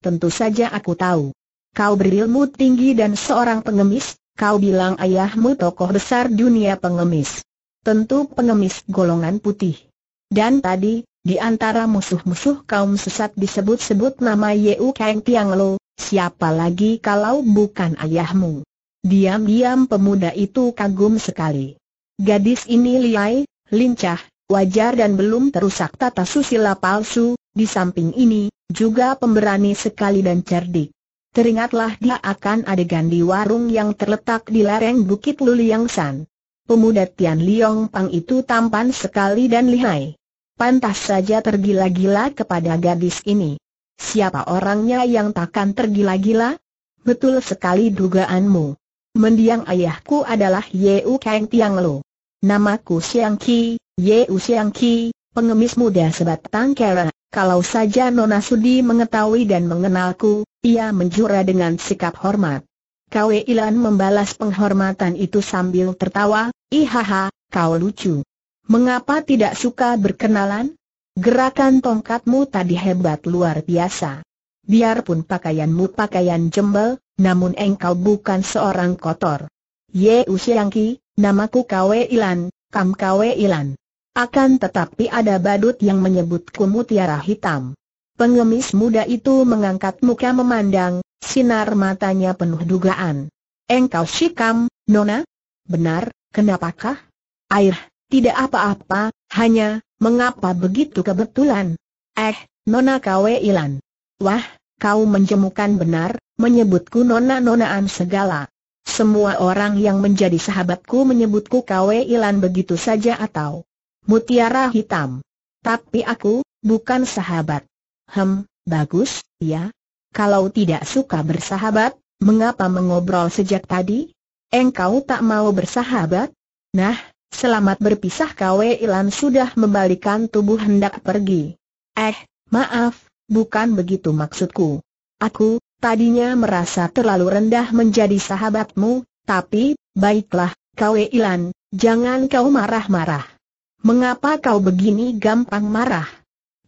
tentu saja aku tahu. Kau berilmu tinggi dan seorang pengemis, kau bilang ayahmu tokoh besar dunia pengemis. Tentu pengemis golongan putih. Dan tadi, di antara musuh-musuh kaum sesat disebut-sebut nama Yeu Kang Tiang Lo, siapa lagi kalau bukan ayahmu. Diam-diam pemuda itu kagum sekali. Gadis ini liai, lincah, wajar dan belum terusak tata susila palsu, di samping ini, juga pemberani sekali dan cerdik. Teringatlah dia akan adegan di warung yang terletak di lereng Bukit Luliang San. Pemuda Tian Liong Pang itu tampan sekali dan lihai. Pantas saja tergila-gila kepada gadis ini. Siapa orangnya yang takkan tergila-gila? Betul sekali dugaanmu. Mendiang ayahku adalah Yeu Kang Tiang Lu. Namaku Siang Ki, Yeu Siang Ki, pengemis muda sebatang kera. Kalau saja Nona Sudi mengetahui dan mengenalku, ia menjura dengan sikap hormat. Kwe Ilan membalas penghormatan itu sambil tertawa, ihaha, kau lucu. Mengapa tidak suka berkenalan? Gerakan tongkatmu tadi hebat luar biasa. Biarpun pakaianmu pakaian jembel, namun engkau bukan seorang kotor. Ye Usiangki, namaku Kwe Ilan, Kam Kwe Ilan. Akan tetapi ada badut yang menyebutku mutiara hitam. Pengemis muda itu mengangkat muka memandang, sinar matanya penuh dugaan. Engkau sikam, Nona? Benar, kenapakah? Air, tidak apa-apa, hanya, mengapa begitu kebetulan? Eh, Nona Kwe Ilan. Wah, kau menjemukan benar, menyebutku Nona-nonaan segala. Semua orang yang menjadi sahabatku menyebutku Kwe Ilan begitu saja atau? mutiara hitam. Tapi aku, bukan sahabat. Hem, bagus, ya. Kalau tidak suka bersahabat, mengapa mengobrol sejak tadi? Engkau tak mau bersahabat? Nah, selamat berpisah kau. Ilan sudah membalikan tubuh hendak pergi. Eh, maaf, bukan begitu maksudku. Aku, tadinya merasa terlalu rendah menjadi sahabatmu, tapi, baiklah, kau. Ilan, jangan kau marah-marah. Mengapa kau begini gampang marah?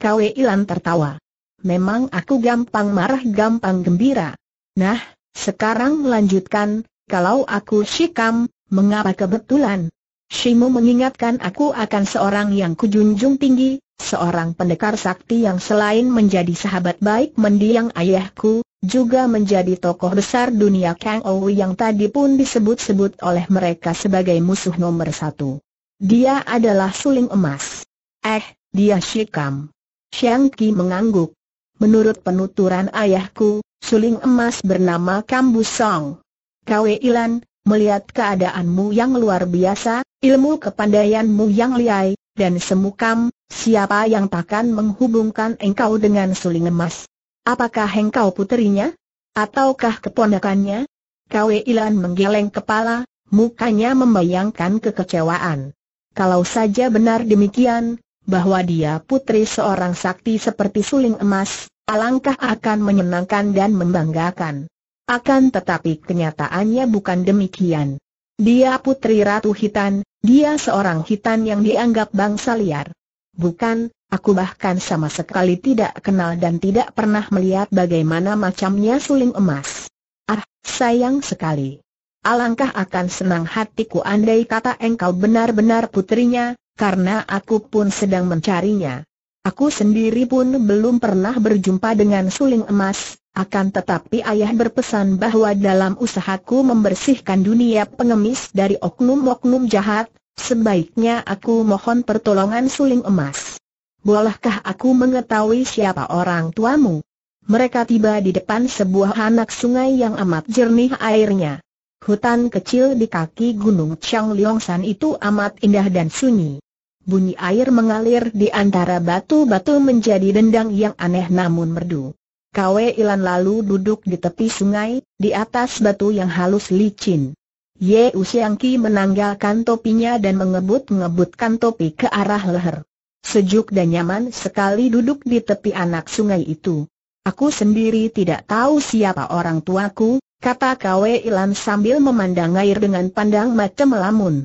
Kwe Ilan tertawa. Memang aku gampang marah gampang gembira. Nah, sekarang lanjutkan, kalau aku Shikam, mengapa kebetulan? Shimu mengingatkan aku akan seorang yang kujunjung tinggi, seorang pendekar sakti yang selain menjadi sahabat baik mendiang ayahku, juga menjadi tokoh besar dunia Kang Ou yang tadi pun disebut-sebut oleh mereka sebagai musuh nomor satu. Dia adalah suling emas. Eh, dia Shikam. Xiang Qi mengangguk. Menurut penuturan ayahku, suling emas bernama Song. Kwe Ilan, melihat keadaanmu yang luar biasa, ilmu kepandaianmu yang liai, dan semukam, siapa yang takkan menghubungkan engkau dengan suling emas? Apakah engkau puterinya? Ataukah keponakannya? Kwe Ilan menggeleng kepala, mukanya membayangkan kekecewaan. Kalau saja benar demikian, bahwa dia putri seorang sakti seperti suling emas, alangkah akan menyenangkan dan membanggakan. Akan tetapi kenyataannya bukan demikian. Dia putri Ratu Hitan, dia seorang Hitan yang dianggap bangsa liar. Bukan, aku bahkan sama sekali tidak kenal dan tidak pernah melihat bagaimana macamnya suling emas. Ah, sayang sekali. Alangkah akan senang hatiku andai kata engkau benar-benar putrinya, karena aku pun sedang mencarinya. Aku sendiri pun belum pernah berjumpa dengan suling emas, akan tetapi ayah berpesan bahwa dalam usahaku membersihkan dunia pengemis dari oknum-oknum jahat, sebaiknya aku mohon pertolongan suling emas. Bolehkah aku mengetahui siapa orang tuamu? Mereka tiba di depan sebuah anak sungai yang amat jernih airnya. Hutan kecil di kaki Gunung Chang Liongsan itu amat indah dan sunyi. Bunyi air mengalir di antara batu-batu menjadi dendang yang aneh namun merdu. Kwe Ilan lalu duduk di tepi sungai, di atas batu yang halus licin. Ye Usiangki menanggalkan topinya dan mengebut-ngebutkan topi ke arah leher. Sejuk dan nyaman sekali duduk di tepi anak sungai itu. Aku sendiri tidak tahu siapa orang tuaku, kata Kwe Ilan sambil memandang air dengan pandang macam melamun.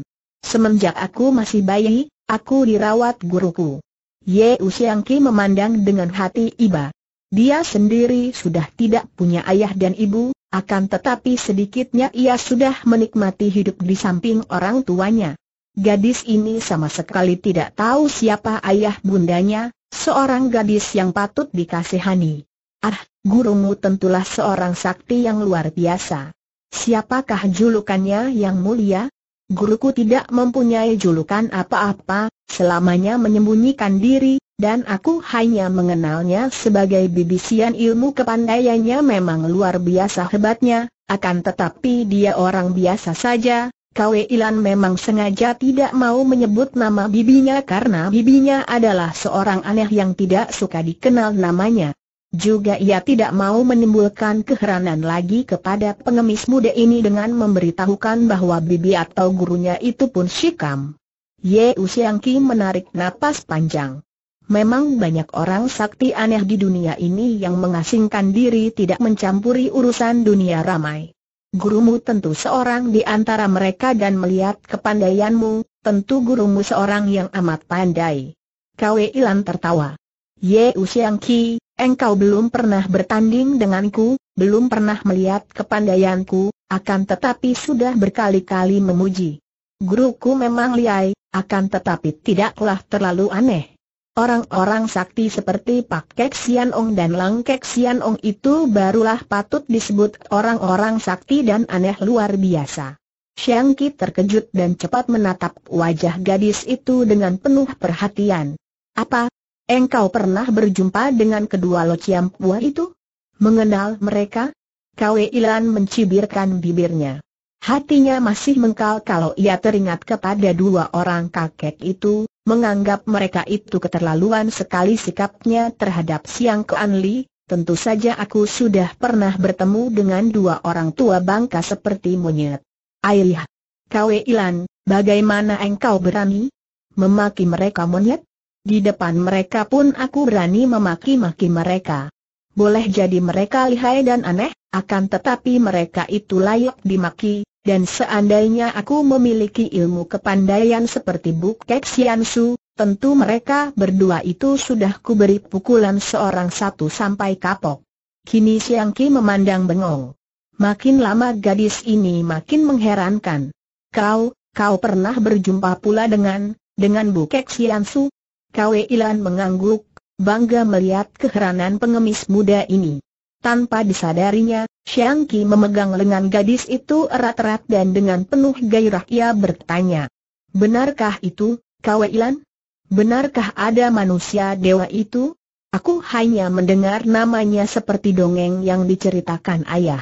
Semenjak aku masih bayi, aku dirawat guruku. Ye Usiangki memandang dengan hati iba. Dia sendiri sudah tidak punya ayah dan ibu, akan tetapi sedikitnya ia sudah menikmati hidup di samping orang tuanya. Gadis ini sama sekali tidak tahu siapa ayah bundanya, seorang gadis yang patut dikasihani. Ah, gurumu tentulah seorang sakti yang luar biasa. Siapakah julukannya yang mulia? Guruku tidak mempunyai julukan apa-apa, selamanya menyembunyikan diri, dan aku hanya mengenalnya sebagai bibisian ilmu kepandaiannya memang luar biasa hebatnya, akan tetapi dia orang biasa saja. Kwe Ilan memang sengaja tidak mau menyebut nama bibinya karena bibinya adalah seorang aneh yang tidak suka dikenal namanya. Juga ia tidak mau menimbulkan keheranan lagi kepada pengemis muda ini dengan memberitahukan bahwa bibi atau gurunya itu pun Shikam. Ye Usiang Ki menarik napas panjang. Memang banyak orang sakti aneh di dunia ini yang mengasingkan diri tidak mencampuri urusan dunia ramai. Gurumu tentu seorang di antara mereka dan melihat kepandaianmu, tentu gurumu seorang yang amat pandai. Kwe Ilan tertawa. Ye Usiang Ki, engkau belum pernah bertanding denganku, belum pernah melihat kepandaianku, akan tetapi sudah berkali-kali memuji. Guruku memang liai, akan tetapi tidaklah terlalu aneh. Orang-orang sakti seperti Pak Kek Sian Ong dan Lang Kek Sian Ong itu barulah patut disebut orang-orang sakti dan aneh luar biasa. Siang Ki terkejut dan cepat menatap wajah gadis itu dengan penuh perhatian. Apa, Engkau pernah berjumpa dengan kedua lociam buah itu? Mengenal mereka? Kwe Ilan mencibirkan bibirnya. Hatinya masih mengkal kalau ia teringat kepada dua orang kakek itu, menganggap mereka itu keterlaluan sekali sikapnya terhadap Siang ke Li, tentu saja aku sudah pernah bertemu dengan dua orang tua bangka seperti monyet. Airih, Kwe Ilan, bagaimana engkau berani? Memaki mereka monyet? Di depan mereka pun aku berani memaki-maki mereka. Boleh jadi mereka lihai dan aneh, akan tetapi mereka itu layak dimaki, dan seandainya aku memiliki ilmu kepandaian seperti Buk Kek Sian Su, tentu mereka berdua itu sudah kuberi pukulan seorang satu sampai kapok. Kini Siang Ki memandang bengong. Makin lama gadis ini makin mengherankan. Kau, kau pernah berjumpa pula dengan, dengan Buk Kek Su? Kwe Ilan mengangguk, bangga melihat keheranan pengemis muda ini. Tanpa disadarinya, Xiang Qi memegang lengan gadis itu erat-erat dan dengan penuh gairah ia bertanya. Benarkah itu, Kwe Ilan? Benarkah ada manusia dewa itu? Aku hanya mendengar namanya seperti dongeng yang diceritakan ayah.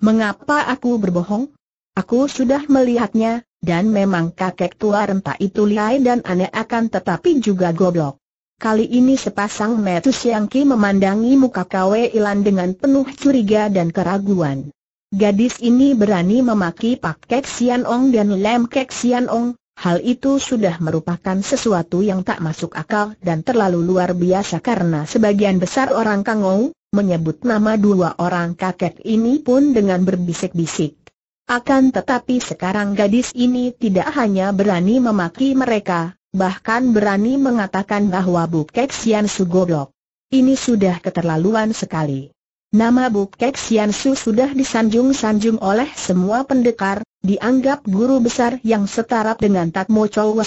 Mengapa aku berbohong? Aku sudah melihatnya, dan memang kakek tua renta itu lihai dan aneh akan tetapi juga goblok. Kali ini sepasang metus yang memandangi muka Kwe Ilan dengan penuh curiga dan keraguan. Gadis ini berani memaki Pak Kek Sian Ong dan Lem Kek Sian Ong, hal itu sudah merupakan sesuatu yang tak masuk akal dan terlalu luar biasa karena sebagian besar orang Kangou, menyebut nama dua orang kakek ini pun dengan berbisik-bisik. Akan tetapi sekarang gadis ini tidak hanya berani memaki mereka, bahkan berani mengatakan bahwa Bukek Sian Su goblok. Ini sudah keterlaluan sekali. Nama Bukek Sian Su sudah disanjung-sanjung oleh semua pendekar, dianggap guru besar yang setara dengan Takmo Chow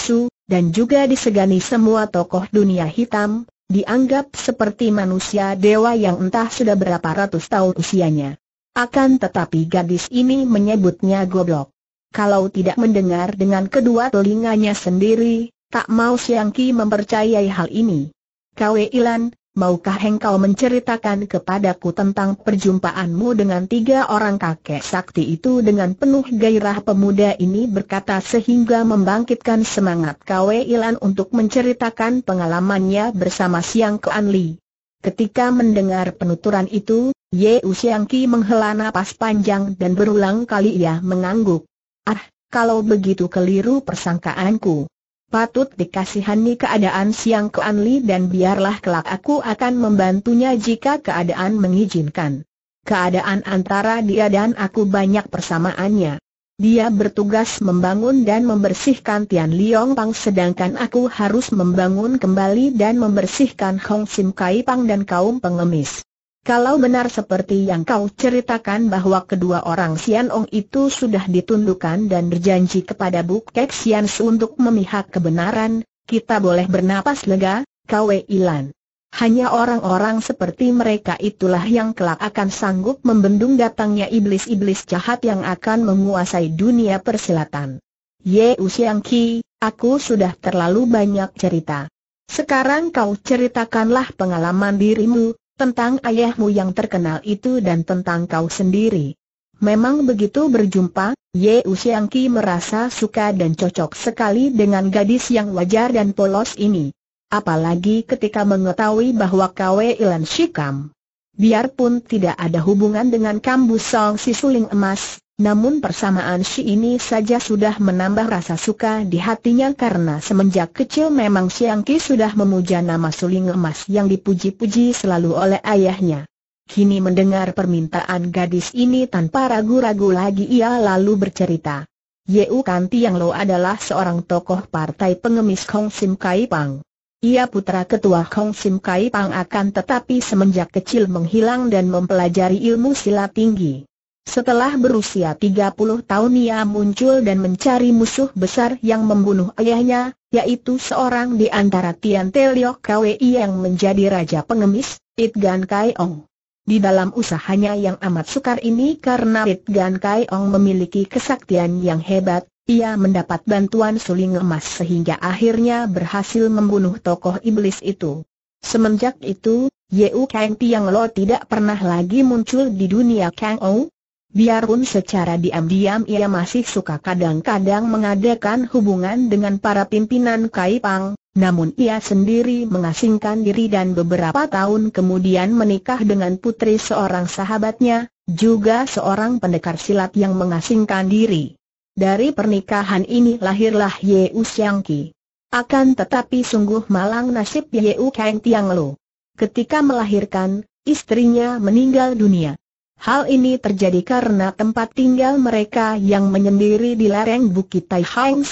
dan juga disegani semua tokoh dunia hitam, dianggap seperti manusia dewa yang entah sudah berapa ratus tahun usianya. Akan tetapi gadis ini menyebutnya goblok. Kalau tidak mendengar dengan kedua telinganya sendiri, tak mau Siang Ki mempercayai hal ini. Kwe Ilan, maukah engkau menceritakan kepadaku tentang perjumpaanmu dengan tiga orang kakek sakti itu dengan penuh gairah pemuda ini berkata sehingga membangkitkan semangat Kwe Ilan untuk menceritakan pengalamannya bersama Siang Kean Li. Ketika mendengar penuturan itu, Ye Usiangki menghela nafas panjang dan berulang kali ia mengangguk. Ah, kalau begitu keliru persangkaanku. Patut dikasihani keadaan Siang Kuan Li dan biarlah kelak aku akan membantunya jika keadaan mengizinkan. Keadaan antara dia dan aku banyak persamaannya. Dia bertugas membangun dan membersihkan Tian Liong Pang sedangkan aku harus membangun kembali dan membersihkan Hong Sim Kai Pang dan kaum pengemis. Kalau benar seperti yang kau ceritakan bahwa kedua orang Sian Ong itu sudah ditundukkan dan berjanji kepada Bu Kek Sian untuk memihak kebenaran, kita boleh bernapas lega, Kwe Ilan. Hanya orang-orang seperti mereka itulah yang kelak akan sanggup membendung datangnya iblis-iblis jahat yang akan menguasai dunia persilatan. Ye Usiang Ki, aku sudah terlalu banyak cerita. Sekarang kau ceritakanlah pengalaman dirimu, tentang ayahmu yang terkenal itu dan tentang kau sendiri. Memang begitu berjumpa, Ye Usiangki merasa suka dan cocok sekali dengan gadis yang wajar dan polos ini. Apalagi ketika mengetahui bahwa Kwe Ilan Shikam. Biarpun tidak ada hubungan dengan Kambu Song si suling emas, namun persamaan si ini saja sudah menambah rasa suka di hatinya karena semenjak kecil memang Siang Ki sudah memuja nama suling emas yang dipuji-puji selalu oleh ayahnya. Kini mendengar permintaan gadis ini tanpa ragu-ragu lagi ia lalu bercerita. Yeu Kanti Yang Lo adalah seorang tokoh partai pengemis Kong Sim Kai Pang. Ia putra ketua Kong Sim Kai Pang akan tetapi semenjak kecil menghilang dan mempelajari ilmu silat tinggi. Setelah berusia 30 tahun ia muncul dan mencari musuh besar yang membunuh ayahnya, yaitu seorang di antara Tian Teliok Kwei yang menjadi Raja Pengemis, It Gan Kai Ong. Di dalam usahanya yang amat sukar ini karena It Gan Kai Ong memiliki kesaktian yang hebat, ia mendapat bantuan suling emas sehingga akhirnya berhasil membunuh tokoh iblis itu. Semenjak itu, Yeu Kang Tiang Lo tidak pernah lagi muncul di dunia Kang Ong. Biarpun secara diam-diam ia masih suka kadang-kadang mengadakan hubungan dengan para pimpinan Kaipang, namun ia sendiri mengasingkan diri dan beberapa tahun kemudian menikah dengan putri seorang sahabatnya, juga seorang pendekar silat yang mengasingkan diri. Dari pernikahan ini lahirlah Ye U Siang Ki. Akan tetapi sungguh malang nasib Ye U Kang Tiang Lo. Ketika melahirkan, istrinya meninggal dunia. Hal ini terjadi karena tempat tinggal mereka yang menyendiri di lereng Bukit Tai Hang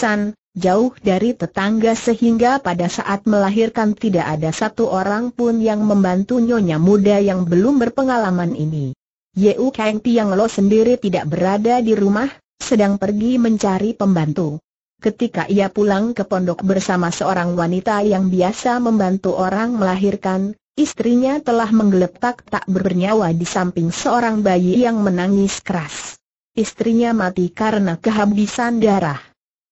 jauh dari tetangga sehingga pada saat melahirkan tidak ada satu orang pun yang membantu nyonya muda yang belum berpengalaman ini. Yeu Kang Tiang Lo sendiri tidak berada di rumah, sedang pergi mencari pembantu. Ketika ia pulang ke pondok bersama seorang wanita yang biasa membantu orang melahirkan, istrinya telah menggeletak tak bernyawa di samping seorang bayi yang menangis keras. Istrinya mati karena kehabisan darah.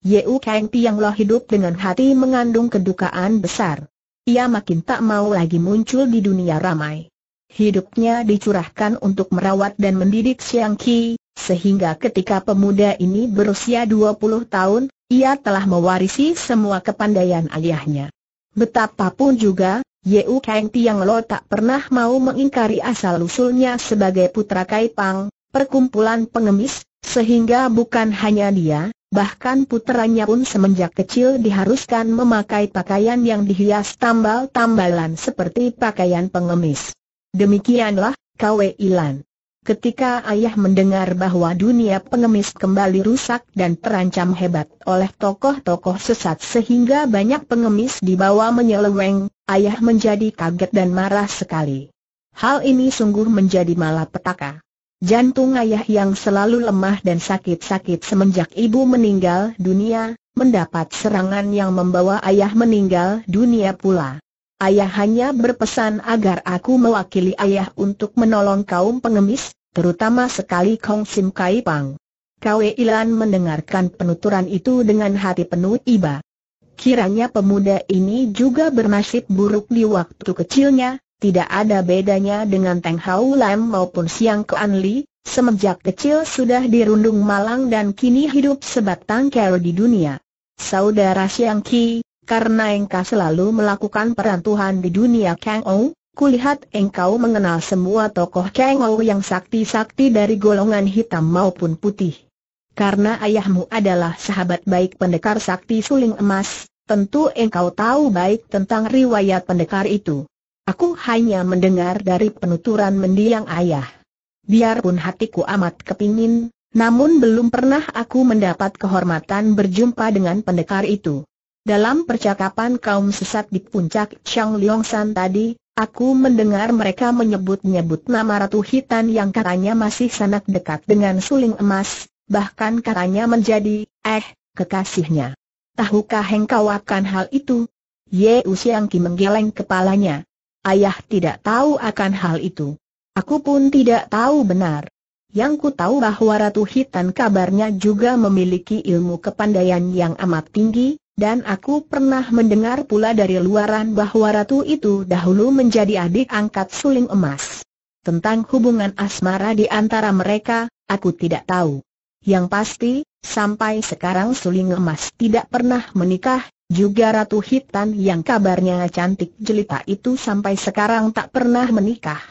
Yeu Kang Lo hidup dengan hati mengandung kedukaan besar. Ia makin tak mau lagi muncul di dunia ramai. Hidupnya dicurahkan untuk merawat dan mendidik Siang Qi, sehingga ketika pemuda ini berusia 20 tahun, ia telah mewarisi semua kepandaian ayahnya. Betapapun juga, Yeu Kang Tiang Lo tak pernah mau mengingkari asal-usulnya sebagai putra pang, perkumpulan pengemis, sehingga bukan hanya dia, bahkan putranya pun semenjak kecil diharuskan memakai pakaian yang dihias tambal-tambalan seperti pakaian pengemis. Demikianlah, Kwe Ilan. Ketika ayah mendengar bahwa dunia pengemis kembali rusak dan terancam hebat oleh tokoh-tokoh sesat sehingga banyak pengemis dibawa menyeleweng, Ayah menjadi kaget dan marah sekali. Hal ini sungguh menjadi malapetaka. Jantung ayah yang selalu lemah dan sakit-sakit semenjak ibu meninggal dunia, mendapat serangan yang membawa ayah meninggal dunia pula. Ayah hanya berpesan agar aku mewakili ayah untuk menolong kaum pengemis, terutama sekali Kong Sim Kai Pang. Kwe Ilan mendengarkan penuturan itu dengan hati penuh iba. Kiranya pemuda ini juga bernasib buruk di waktu kecilnya, tidak ada bedanya dengan Teng Hau Lam maupun Siang Kuan Li, semenjak kecil sudah dirundung malang dan kini hidup sebatang kara di dunia. Saudara Siang Ki, karena engkau selalu melakukan perantuhan di dunia Kang Ou, Kulihat engkau mengenal semua tokoh Ou yang sakti-sakti dari golongan hitam maupun putih. Karena ayahmu adalah sahabat baik pendekar sakti suling emas, tentu engkau tahu baik tentang riwayat pendekar itu. Aku hanya mendengar dari penuturan mendiang ayah. Biarpun hatiku amat kepingin, namun belum pernah aku mendapat kehormatan berjumpa dengan pendekar itu. Dalam percakapan kaum sesat di puncak Chang San tadi, aku mendengar mereka menyebut-nyebut nama Ratu Hitan yang katanya masih sangat dekat dengan suling emas, bahkan katanya menjadi, eh, kekasihnya. Tahukah engkau akan hal itu? Ye Usiangki menggeleng kepalanya. Ayah tidak tahu akan hal itu. Aku pun tidak tahu benar. Yang ku tahu bahwa Ratu Hitan kabarnya juga memiliki ilmu kepandaian yang amat tinggi, dan aku pernah mendengar pula dari luaran bahwa Ratu itu dahulu menjadi adik angkat suling emas. Tentang hubungan asmara di antara mereka, aku tidak tahu. Yang pasti, sampai sekarang Suling Emas tidak pernah menikah, juga Ratu Hitan yang kabarnya cantik jelita itu sampai sekarang tak pernah menikah.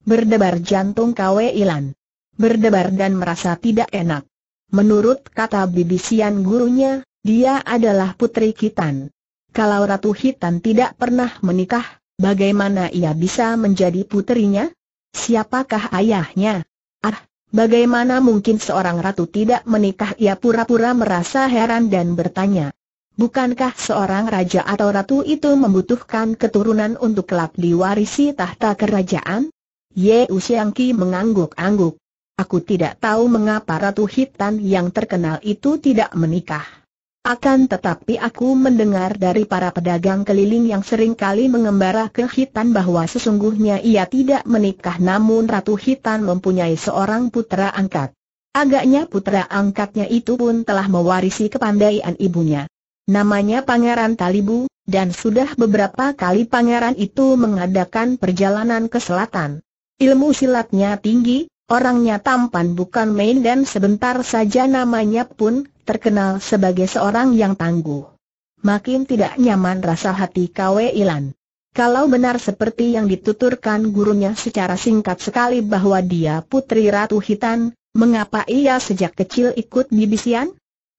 Berdebar jantung Kwe Ilan. Berdebar dan merasa tidak enak. Menurut kata bibisian gurunya, dia adalah putri Kitan. Kalau Ratu Hitan tidak pernah menikah, bagaimana ia bisa menjadi putrinya? Siapakah ayahnya? Bagaimana mungkin seorang ratu tidak menikah ia pura-pura merasa heran dan bertanya. Bukankah seorang raja atau ratu itu membutuhkan keturunan untuk kelak diwarisi tahta kerajaan? Ye Usiangki mengangguk-angguk. Aku tidak tahu mengapa Ratu hitam yang terkenal itu tidak menikah. Akan tetapi aku mendengar dari para pedagang keliling yang sering kali mengembara ke Hitan bahwa sesungguhnya ia tidak menikah namun Ratu Hitan mempunyai seorang putra angkat. Agaknya putra angkatnya itu pun telah mewarisi kepandaian ibunya. Namanya Pangeran Talibu, dan sudah beberapa kali pangeran itu mengadakan perjalanan ke selatan. Ilmu silatnya tinggi, orangnya tampan bukan main dan sebentar saja namanya pun terkenal sebagai seorang yang tangguh. Makin tidak nyaman rasa hati Kwe Ilan. Kalau benar seperti yang dituturkan gurunya secara singkat sekali bahwa dia putri Ratu Hitan, mengapa ia sejak kecil ikut bibisian?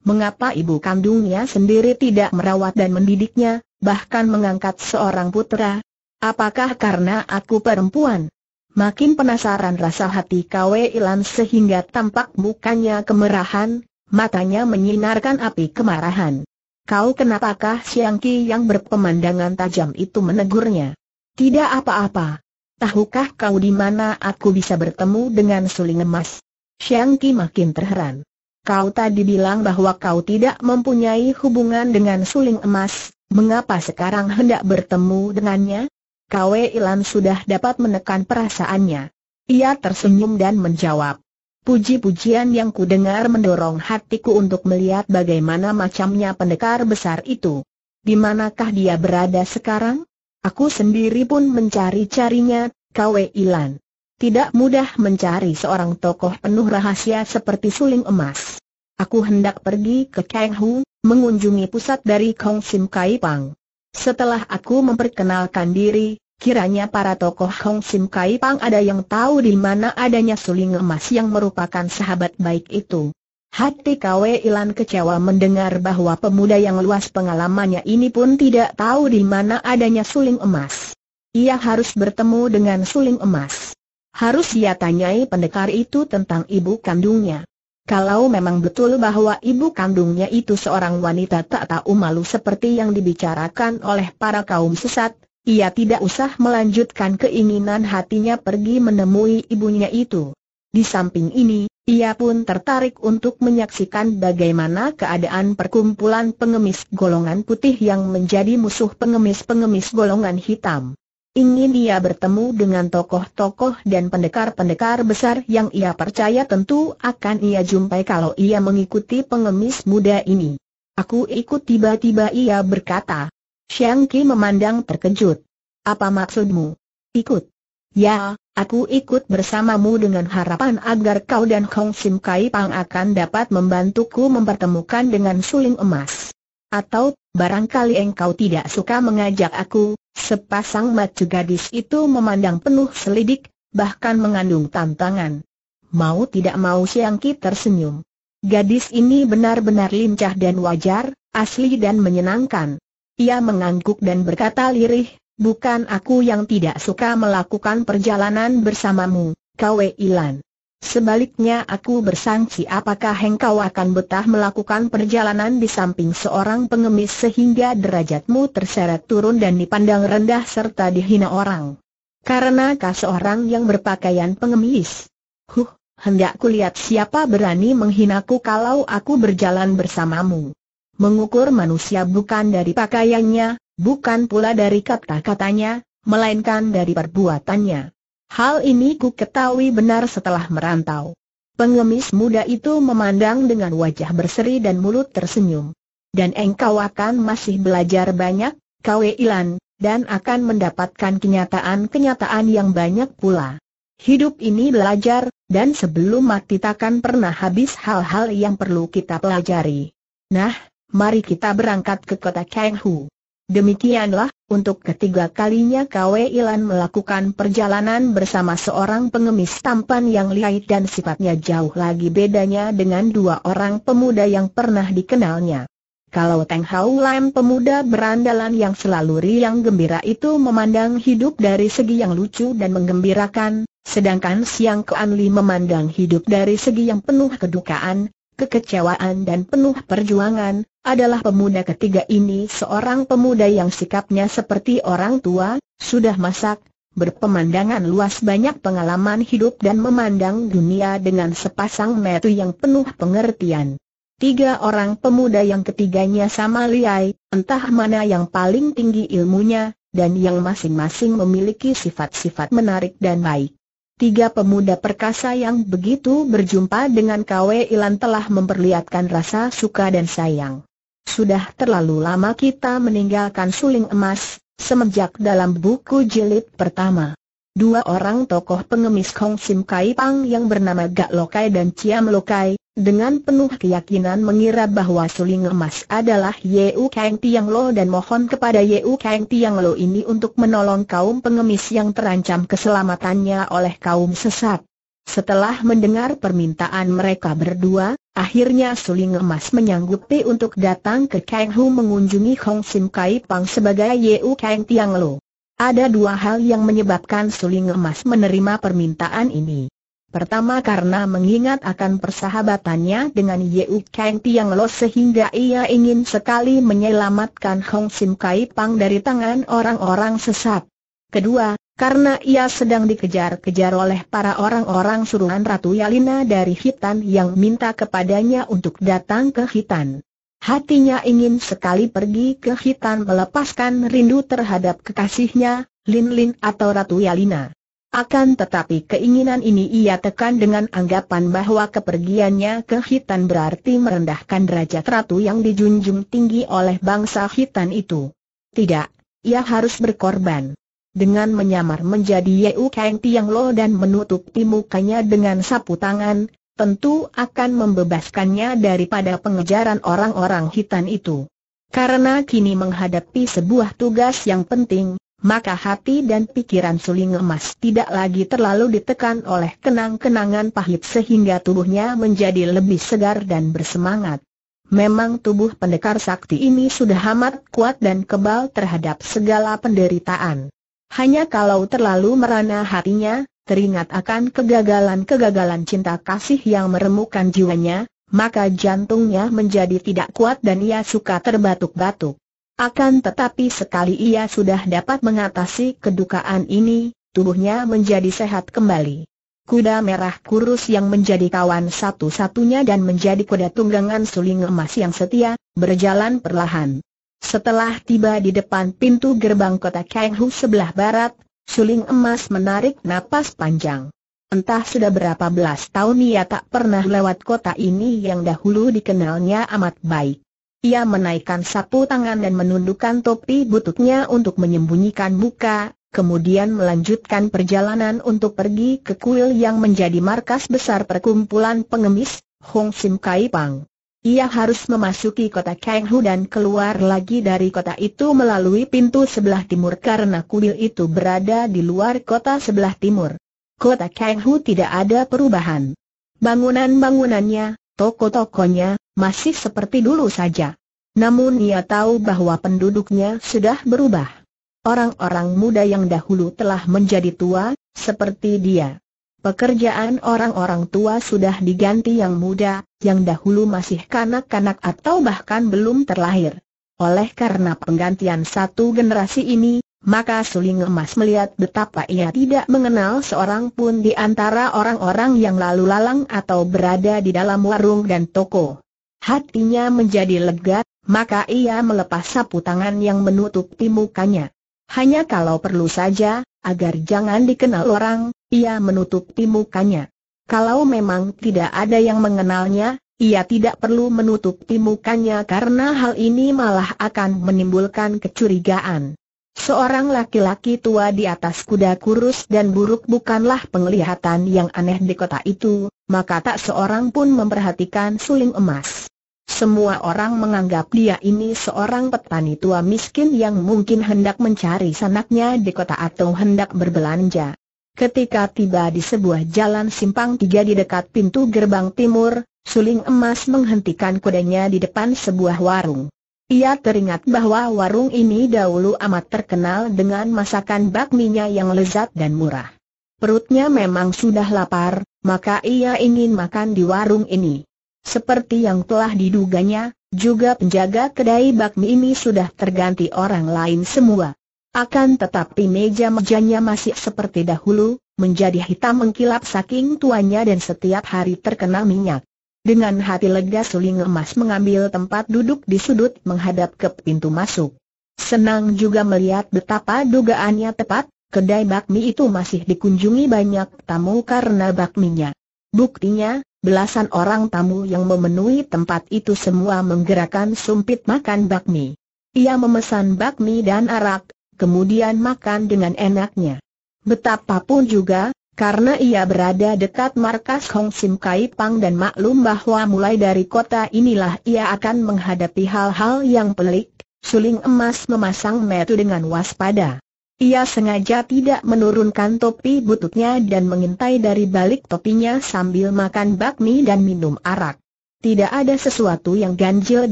Mengapa ibu kandungnya sendiri tidak merawat dan mendidiknya, bahkan mengangkat seorang putra? Apakah karena aku perempuan? Makin penasaran rasa hati Kwe Ilan sehingga tampak mukanya kemerahan, matanya menyinarkan api kemarahan. Kau kenapakah Siang Ki yang berpemandangan tajam itu menegurnya? Tidak apa-apa. Tahukah kau di mana aku bisa bertemu dengan suling emas? Siang Ki makin terheran. Kau tadi bilang bahwa kau tidak mempunyai hubungan dengan suling emas, mengapa sekarang hendak bertemu dengannya? Kwe Ilan sudah dapat menekan perasaannya. Ia tersenyum dan menjawab, Puji-pujian yang ku dengar mendorong hatiku untuk melihat bagaimana macamnya pendekar besar itu. Di manakah dia berada sekarang? Aku sendiri pun mencari-carinya, Kwe Ilan. Tidak mudah mencari seorang tokoh penuh rahasia seperti suling emas. Aku hendak pergi ke Hu, mengunjungi pusat dari Kong Sim Kai Pang. Setelah aku memperkenalkan diri, Kiranya para tokoh Hong Sim Kai Pang ada yang tahu di mana adanya suling emas yang merupakan sahabat baik itu. Hati Kwe Ilan kecewa mendengar bahwa pemuda yang luas pengalamannya ini pun tidak tahu di mana adanya suling emas. Ia harus bertemu dengan suling emas. Harus ia tanyai pendekar itu tentang ibu kandungnya. Kalau memang betul bahwa ibu kandungnya itu seorang wanita tak tahu malu seperti yang dibicarakan oleh para kaum sesat, ia tidak usah melanjutkan keinginan hatinya pergi menemui ibunya itu. Di samping ini, ia pun tertarik untuk menyaksikan bagaimana keadaan perkumpulan pengemis golongan putih yang menjadi musuh pengemis-pengemis golongan hitam. Ingin ia bertemu dengan tokoh-tokoh dan pendekar-pendekar besar yang ia percaya tentu akan ia jumpai kalau ia mengikuti pengemis muda ini. Aku ikut tiba-tiba ia berkata. Xiang Qi memandang terkejut. Apa maksudmu? Ikut. Ya, aku ikut bersamamu dengan harapan agar kau dan Hong Sim Kai Pang akan dapat membantuku mempertemukan dengan suling emas. Atau, barangkali engkau tidak suka mengajak aku, sepasang mata gadis itu memandang penuh selidik, bahkan mengandung tantangan. Mau tidak mau Xiang Qi tersenyum. Gadis ini benar-benar lincah dan wajar, asli dan menyenangkan. Ia mengangguk dan berkata lirih, bukan aku yang tidak suka melakukan perjalanan bersamamu, Kwe Ilan. Sebaliknya aku bersangsi apakah engkau akan betah melakukan perjalanan di samping seorang pengemis sehingga derajatmu terseret turun dan dipandang rendah serta dihina orang. Karena kau seorang yang berpakaian pengemis. Huh, hendak kulihat siapa berani menghinaku kalau aku berjalan bersamamu. Mengukur manusia bukan dari pakaiannya, bukan pula dari kata-katanya, melainkan dari perbuatannya. Hal ini ku ketahui benar setelah merantau. Pengemis muda itu memandang dengan wajah berseri dan mulut tersenyum. Dan engkau akan masih belajar banyak, kau Ilan, dan akan mendapatkan kenyataan-kenyataan yang banyak pula. Hidup ini belajar, dan sebelum mati takkan pernah habis hal-hal yang perlu kita pelajari. Nah, mari kita berangkat ke kota Kanghu. Demikianlah, untuk ketiga kalinya Kwe Ilan melakukan perjalanan bersama seorang pengemis tampan yang lihai dan sifatnya jauh lagi bedanya dengan dua orang pemuda yang pernah dikenalnya. Kalau Teng Hau Lam pemuda berandalan yang selalu riang gembira itu memandang hidup dari segi yang lucu dan menggembirakan, sedangkan Siang Kuan Li memandang hidup dari segi yang penuh kedukaan, kekecewaan dan penuh perjuangan, adalah pemuda ketiga ini seorang pemuda yang sikapnya seperti orang tua, sudah masak, berpemandangan luas banyak pengalaman hidup dan memandang dunia dengan sepasang metu yang penuh pengertian. Tiga orang pemuda yang ketiganya sama liai, entah mana yang paling tinggi ilmunya, dan yang masing-masing memiliki sifat-sifat menarik dan baik. Tiga pemuda perkasa yang begitu berjumpa dengan Kwe Ilan telah memperlihatkan rasa suka dan sayang. Sudah terlalu lama kita meninggalkan suling emas, semenjak dalam buku jilid pertama. Dua orang tokoh pengemis Kong Sim Kai Pang yang bernama Gak Lokai dan Ciam Lokai, dengan penuh keyakinan mengira bahwa suling emas adalah Yeu Kang Tiang Lo dan mohon kepada Yeu Kang Tiang Lo ini untuk menolong kaum pengemis yang terancam keselamatannya oleh kaum sesat. Setelah mendengar permintaan mereka berdua, Akhirnya Suling Emas menyanggupi untuk datang ke Kang Hu mengunjungi Hong Sim Kai Pang sebagai Yeu Kang Tiang Lo. Ada dua hal yang menyebabkan Suling Emas menerima permintaan ini. Pertama karena mengingat akan persahabatannya dengan Yeu Kang Tiang Lo sehingga ia ingin sekali menyelamatkan Hong Sim Kai Pang dari tangan orang-orang sesat. Kedua, karena ia sedang dikejar-kejar oleh para orang-orang suruhan Ratu Yalina dari Hitan yang minta kepadanya untuk datang ke Hitan. Hatinya ingin sekali pergi ke Hitan melepaskan rindu terhadap kekasihnya, Lin Lin atau Ratu Yalina. Akan tetapi keinginan ini ia tekan dengan anggapan bahwa kepergiannya ke Hitan berarti merendahkan derajat Ratu yang dijunjung tinggi oleh bangsa Hitan itu. Tidak, ia harus berkorban dengan menyamar menjadi Yeu Kang Tiang Lo dan menutupi mukanya dengan sapu tangan, tentu akan membebaskannya daripada pengejaran orang-orang hitam itu. Karena kini menghadapi sebuah tugas yang penting, maka hati dan pikiran suling emas tidak lagi terlalu ditekan oleh kenang-kenangan pahit sehingga tubuhnya menjadi lebih segar dan bersemangat. Memang tubuh pendekar sakti ini sudah amat kuat dan kebal terhadap segala penderitaan. Hanya kalau terlalu merana hatinya, teringat akan kegagalan-kegagalan cinta kasih yang meremukkan jiwanya, maka jantungnya menjadi tidak kuat dan ia suka terbatuk-batuk. Akan tetapi sekali ia sudah dapat mengatasi kedukaan ini, tubuhnya menjadi sehat kembali. Kuda merah kurus yang menjadi kawan satu-satunya dan menjadi kuda tunggangan suling emas yang setia, berjalan perlahan. Setelah tiba di depan pintu gerbang kota Kanghu sebelah barat, Suling Emas menarik napas panjang. Entah sudah berapa belas tahun ia tak pernah lewat kota ini yang dahulu dikenalnya amat baik. Ia menaikkan sapu tangan dan menundukkan topi bututnya untuk menyembunyikan muka, kemudian melanjutkan perjalanan untuk pergi ke kuil yang menjadi markas besar perkumpulan pengemis, Hong Sim Kai Pang. Ia harus memasuki kota Kanghu dan keluar lagi dari kota itu melalui pintu sebelah timur karena kuil itu berada di luar kota sebelah timur. Kota Kanghu tidak ada perubahan. Bangunan-bangunannya, toko-tokonya, masih seperti dulu saja. Namun ia tahu bahwa penduduknya sudah berubah. Orang-orang muda yang dahulu telah menjadi tua, seperti dia. Pekerjaan orang-orang tua sudah diganti yang muda, yang dahulu masih kanak-kanak atau bahkan belum terlahir. Oleh karena penggantian satu generasi ini, maka Suling Emas melihat betapa ia tidak mengenal seorang pun di antara orang-orang yang lalu lalang atau berada di dalam warung dan toko. Hatinya menjadi lega, maka ia melepas sapu tangan yang menutupi mukanya. Hanya kalau perlu saja, agar jangan dikenal orang, ia menutup mukanya. Kalau memang tidak ada yang mengenalnya, ia tidak perlu menutup mukanya karena hal ini malah akan menimbulkan kecurigaan. Seorang laki-laki tua di atas kuda kurus dan buruk bukanlah penglihatan yang aneh di kota itu, maka tak seorang pun memperhatikan suling emas. Semua orang menganggap dia ini seorang petani tua miskin yang mungkin hendak mencari sanaknya di kota atau hendak berbelanja. Ketika tiba di sebuah jalan simpang tiga di dekat pintu gerbang timur, Suling Emas menghentikan kudanya di depan sebuah warung. Ia teringat bahwa warung ini dahulu amat terkenal dengan masakan bakminya yang lezat dan murah. Perutnya memang sudah lapar, maka ia ingin makan di warung ini. Seperti yang telah diduganya, juga penjaga kedai bakmi ini sudah terganti orang lain semua. Akan tetapi meja-mejanya masih seperti dahulu, menjadi hitam mengkilap saking tuanya dan setiap hari terkena minyak. Dengan hati lega suling emas mengambil tempat duduk di sudut menghadap ke pintu masuk. Senang juga melihat betapa dugaannya tepat, kedai bakmi itu masih dikunjungi banyak tamu karena bakminya. Buktinya, belasan orang tamu yang memenuhi tempat itu semua menggerakkan sumpit makan bakmi. Ia memesan bakmi dan arak, kemudian makan dengan enaknya. Betapapun juga, karena ia berada dekat markas Hong Sim Kai Pang dan maklum bahwa mulai dari kota inilah ia akan menghadapi hal-hal yang pelik, Suling Emas memasang metu dengan waspada. Ia sengaja tidak menurunkan topi bututnya dan mengintai dari balik topinya sambil makan bakmi dan minum arak. Tidak ada sesuatu yang ganjil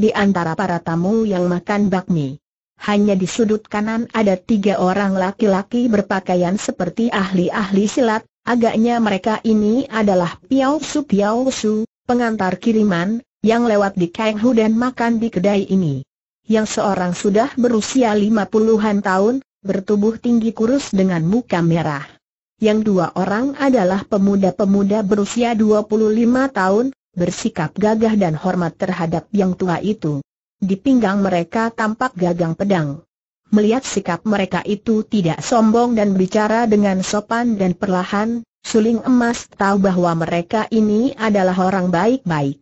di antara para tamu yang makan bakmi. Hanya di sudut kanan ada tiga orang laki-laki berpakaian seperti ahli-ahli silat, agaknya mereka ini adalah Piao Su Piao Su, pengantar kiriman, yang lewat di Hu dan makan di kedai ini. Yang seorang sudah berusia lima puluhan tahun, bertubuh tinggi kurus dengan muka merah. Yang dua orang adalah pemuda-pemuda berusia 25 tahun, bersikap gagah dan hormat terhadap yang tua itu. Di pinggang mereka tampak gagang pedang. Melihat sikap mereka itu tidak sombong dan bicara dengan sopan dan perlahan, Suling Emas tahu bahwa mereka ini adalah orang baik-baik.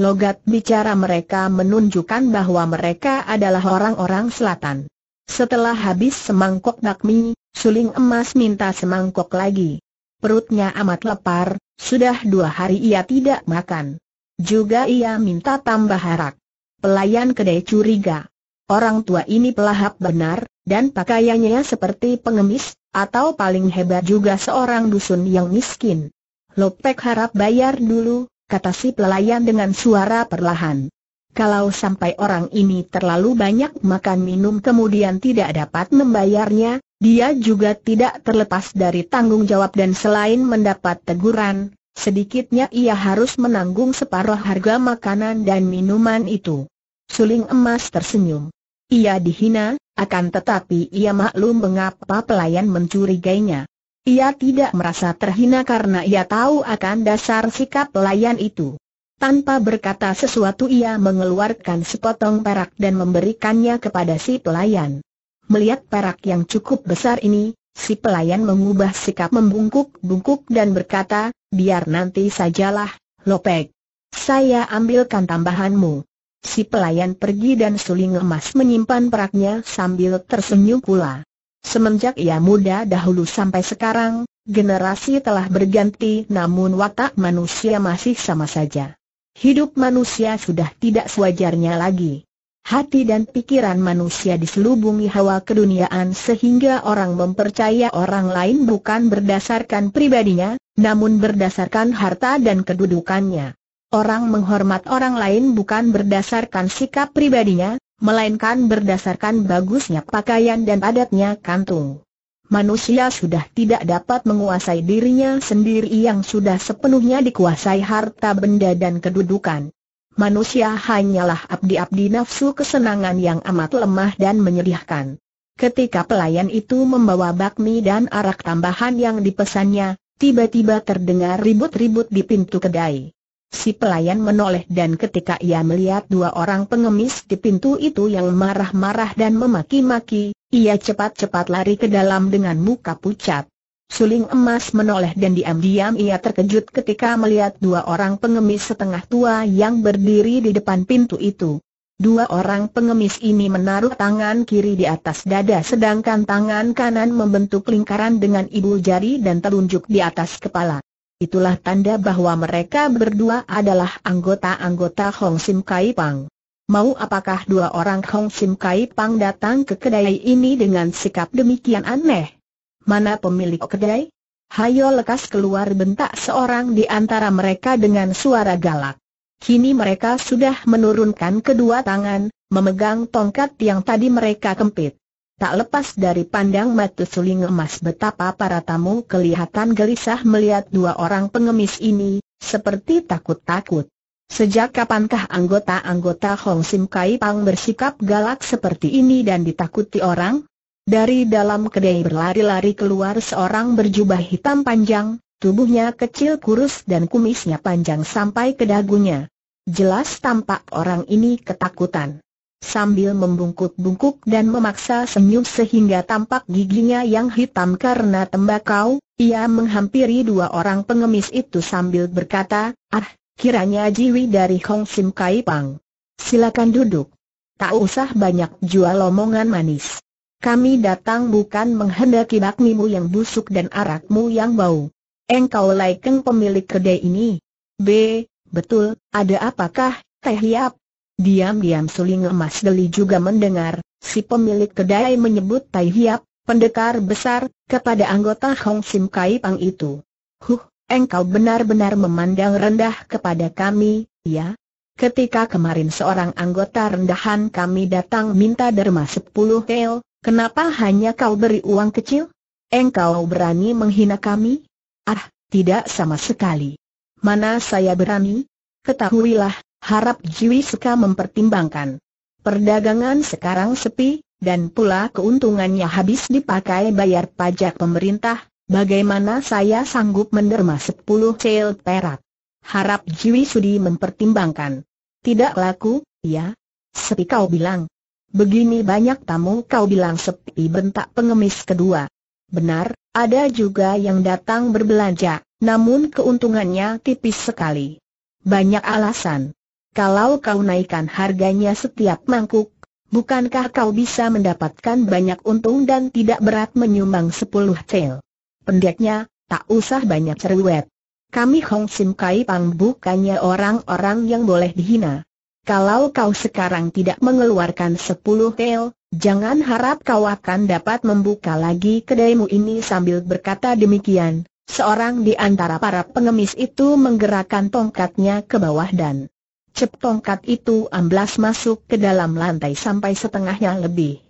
Logat bicara mereka menunjukkan bahwa mereka adalah orang-orang selatan. Setelah habis semangkok bakmi, suling emas minta semangkok lagi. Perutnya amat lapar, sudah dua hari ia tidak makan. Juga ia minta tambah harap. Pelayan kedai curiga. Orang tua ini pelahap benar, dan pakaiannya seperti pengemis, atau paling hebat juga seorang dusun yang miskin. Lopek harap bayar dulu, kata si pelayan dengan suara perlahan. Kalau sampai orang ini terlalu banyak makan minum kemudian tidak dapat membayarnya, dia juga tidak terlepas dari tanggung jawab dan selain mendapat teguran, sedikitnya ia harus menanggung separuh harga makanan dan minuman itu. Suling emas tersenyum. Ia dihina, akan tetapi ia maklum mengapa pelayan mencurigainya. Ia tidak merasa terhina karena ia tahu akan dasar sikap pelayan itu. Tanpa berkata sesuatu ia mengeluarkan sepotong perak dan memberikannya kepada si pelayan. Melihat perak yang cukup besar ini, si pelayan mengubah sikap membungkuk-bungkuk dan berkata, biar nanti sajalah, Lopek. Saya ambilkan tambahanmu. Si pelayan pergi dan suling emas menyimpan peraknya sambil tersenyum pula. Semenjak ia muda dahulu sampai sekarang, generasi telah berganti namun watak manusia masih sama saja. Hidup manusia sudah tidak sewajarnya lagi. Hati dan pikiran manusia diselubungi hawa keduniaan sehingga orang mempercaya orang lain bukan berdasarkan pribadinya, namun berdasarkan harta dan kedudukannya. Orang menghormat orang lain bukan berdasarkan sikap pribadinya, melainkan berdasarkan bagusnya pakaian dan adatnya kantung manusia sudah tidak dapat menguasai dirinya sendiri yang sudah sepenuhnya dikuasai harta benda dan kedudukan. Manusia hanyalah abdi-abdi nafsu kesenangan yang amat lemah dan menyedihkan. Ketika pelayan itu membawa bakmi dan arak tambahan yang dipesannya, tiba-tiba terdengar ribut-ribut di pintu kedai. Si pelayan menoleh dan ketika ia melihat dua orang pengemis di pintu itu yang marah-marah dan memaki-maki, ia cepat-cepat lari ke dalam dengan muka pucat. Suling emas menoleh dan diam-diam ia terkejut ketika melihat dua orang pengemis setengah tua yang berdiri di depan pintu itu. Dua orang pengemis ini menaruh tangan kiri di atas dada sedangkan tangan kanan membentuk lingkaran dengan ibu jari dan telunjuk di atas kepala. Itulah tanda bahwa mereka berdua adalah anggota-anggota Hong Sim Kai Pang. Mau apakah dua orang Hong Sim Kai Pang datang ke kedai ini dengan sikap demikian aneh? Mana pemilik kedai? Hayo lekas keluar bentak seorang di antara mereka dengan suara galak. Kini mereka sudah menurunkan kedua tangan, memegang tongkat yang tadi mereka kempit. Tak lepas dari pandang mata suling emas betapa para tamu kelihatan gelisah melihat dua orang pengemis ini, seperti takut-takut. Sejak kapankah anggota-anggota Hong Sim Kai Pang bersikap galak seperti ini dan ditakuti orang? Dari dalam kedai berlari-lari keluar seorang berjubah hitam panjang, tubuhnya kecil kurus dan kumisnya panjang sampai ke dagunya. Jelas tampak orang ini ketakutan. Sambil membungkuk-bungkuk dan memaksa senyum sehingga tampak giginya yang hitam karena tembakau, ia menghampiri dua orang pengemis itu sambil berkata, Ah, kiranya Jiwi dari Hong Sim Kai Pang. Silakan duduk. Tak usah banyak jual omongan manis. Kami datang bukan menghendaki bakmimu yang busuk dan arakmu yang bau. Engkau laikeng pemilik kedai ini. B. Betul, ada apakah, Teh Hiap? Diam-diam suling emas geli juga mendengar, si pemilik kedai menyebut Tai Hiap, pendekar besar, kepada anggota Hong Sim Kai Pang itu. Huh, engkau benar-benar memandang rendah kepada kami, ya? Ketika kemarin seorang anggota rendahan kami datang minta derma sepuluh tel, kenapa hanya kau beri uang kecil? Engkau berani menghina kami? Ah, tidak sama sekali. Mana saya berani? Ketahuilah, harap Jiwi suka mempertimbangkan. Perdagangan sekarang sepi, dan pula keuntungannya habis dipakai bayar pajak pemerintah, Bagaimana saya sanggup menderma sepuluh cel perak? Harap Jiwi Sudi mempertimbangkan. Tidak laku, ya? Sepi kau bilang. Begini banyak tamu kau bilang sepi bentak pengemis kedua. Benar, ada juga yang datang berbelanja, namun keuntungannya tipis sekali. Banyak alasan. Kalau kau naikkan harganya setiap mangkuk, bukankah kau bisa mendapatkan banyak untung dan tidak berat menyumbang sepuluh cel? Pendeknya, tak usah banyak cerewet. Kami Hong Sim Kai Pang bukannya orang-orang yang boleh dihina. Kalau kau sekarang tidak mengeluarkan sepuluh tel, jangan harap kau akan dapat membuka lagi kedaimu ini sambil berkata demikian. Seorang di antara para pengemis itu menggerakkan tongkatnya ke bawah dan cep tongkat itu amblas masuk ke dalam lantai sampai setengahnya lebih.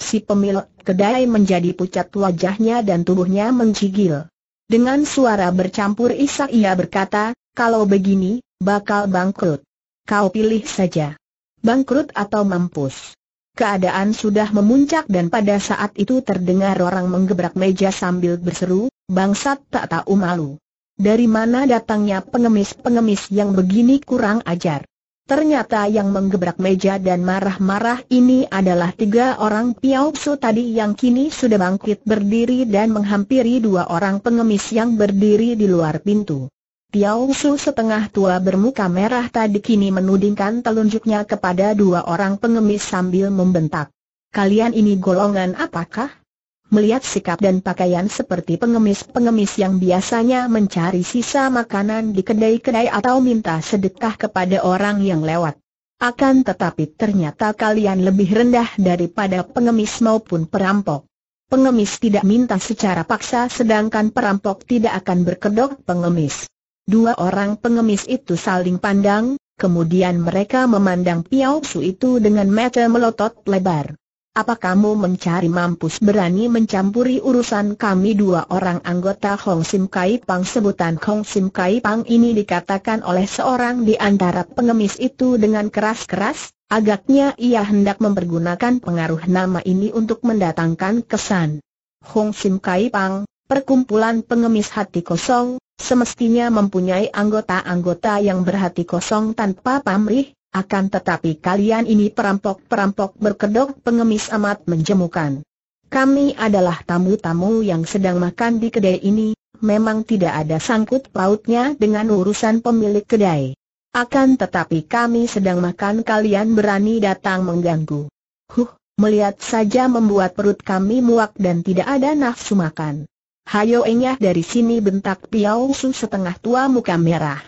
Si pemilik kedai menjadi pucat wajahnya dan tubuhnya mencigil. Dengan suara bercampur isak ia berkata, kalau begini, bakal bangkrut. Kau pilih saja. Bangkrut atau mampus. Keadaan sudah memuncak dan pada saat itu terdengar orang menggebrak meja sambil berseru, bangsat tak tahu malu. Dari mana datangnya pengemis-pengemis yang begini kurang ajar. Ternyata yang menggebrak meja dan marah-marah ini adalah tiga orang Piauksu tadi yang kini sudah bangkit berdiri dan menghampiri dua orang pengemis yang berdiri di luar pintu. Piauksu setengah tua bermuka merah tadi kini menudingkan telunjuknya kepada dua orang pengemis sambil membentak. Kalian ini golongan apakah? Melihat sikap dan pakaian seperti pengemis-pengemis yang biasanya mencari sisa makanan di kedai-kedai atau minta sedekah kepada orang yang lewat. Akan tetapi ternyata kalian lebih rendah daripada pengemis maupun perampok. Pengemis tidak minta secara paksa sedangkan perampok tidak akan berkedok pengemis. Dua orang pengemis itu saling pandang, kemudian mereka memandang Piao Su itu dengan mata melotot lebar. Apa kamu mencari mampus berani mencampuri urusan kami dua orang anggota Hong Sim Kai Pang Sebutan Hong Sim Kai Pang ini dikatakan oleh seorang di antara pengemis itu dengan keras-keras, agaknya ia hendak mempergunakan pengaruh nama ini untuk mendatangkan kesan. Hong Sim Kai Pang, perkumpulan pengemis hati kosong, semestinya mempunyai anggota-anggota yang berhati kosong tanpa pamrih, akan tetapi kalian ini perampok-perampok berkedok pengemis amat menjemukan. Kami adalah tamu-tamu yang sedang makan di kedai ini, memang tidak ada sangkut pautnya dengan urusan pemilik kedai. Akan tetapi kami sedang makan kalian berani datang mengganggu. Huh, melihat saja membuat perut kami muak dan tidak ada nafsu makan. Hayo enyah dari sini bentak Piausu setengah tua muka merah.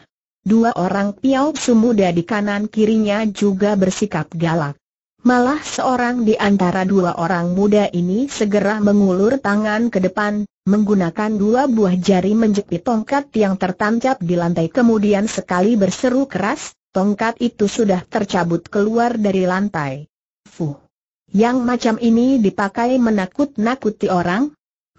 Dua orang piau muda di kanan kirinya juga bersikap galak. Malah seorang di antara dua orang muda ini segera mengulur tangan ke depan, menggunakan dua buah jari menjepit tongkat yang tertancap di lantai kemudian sekali berseru keras, tongkat itu sudah tercabut keluar dari lantai. Fuh! Yang macam ini dipakai menakut-nakuti orang,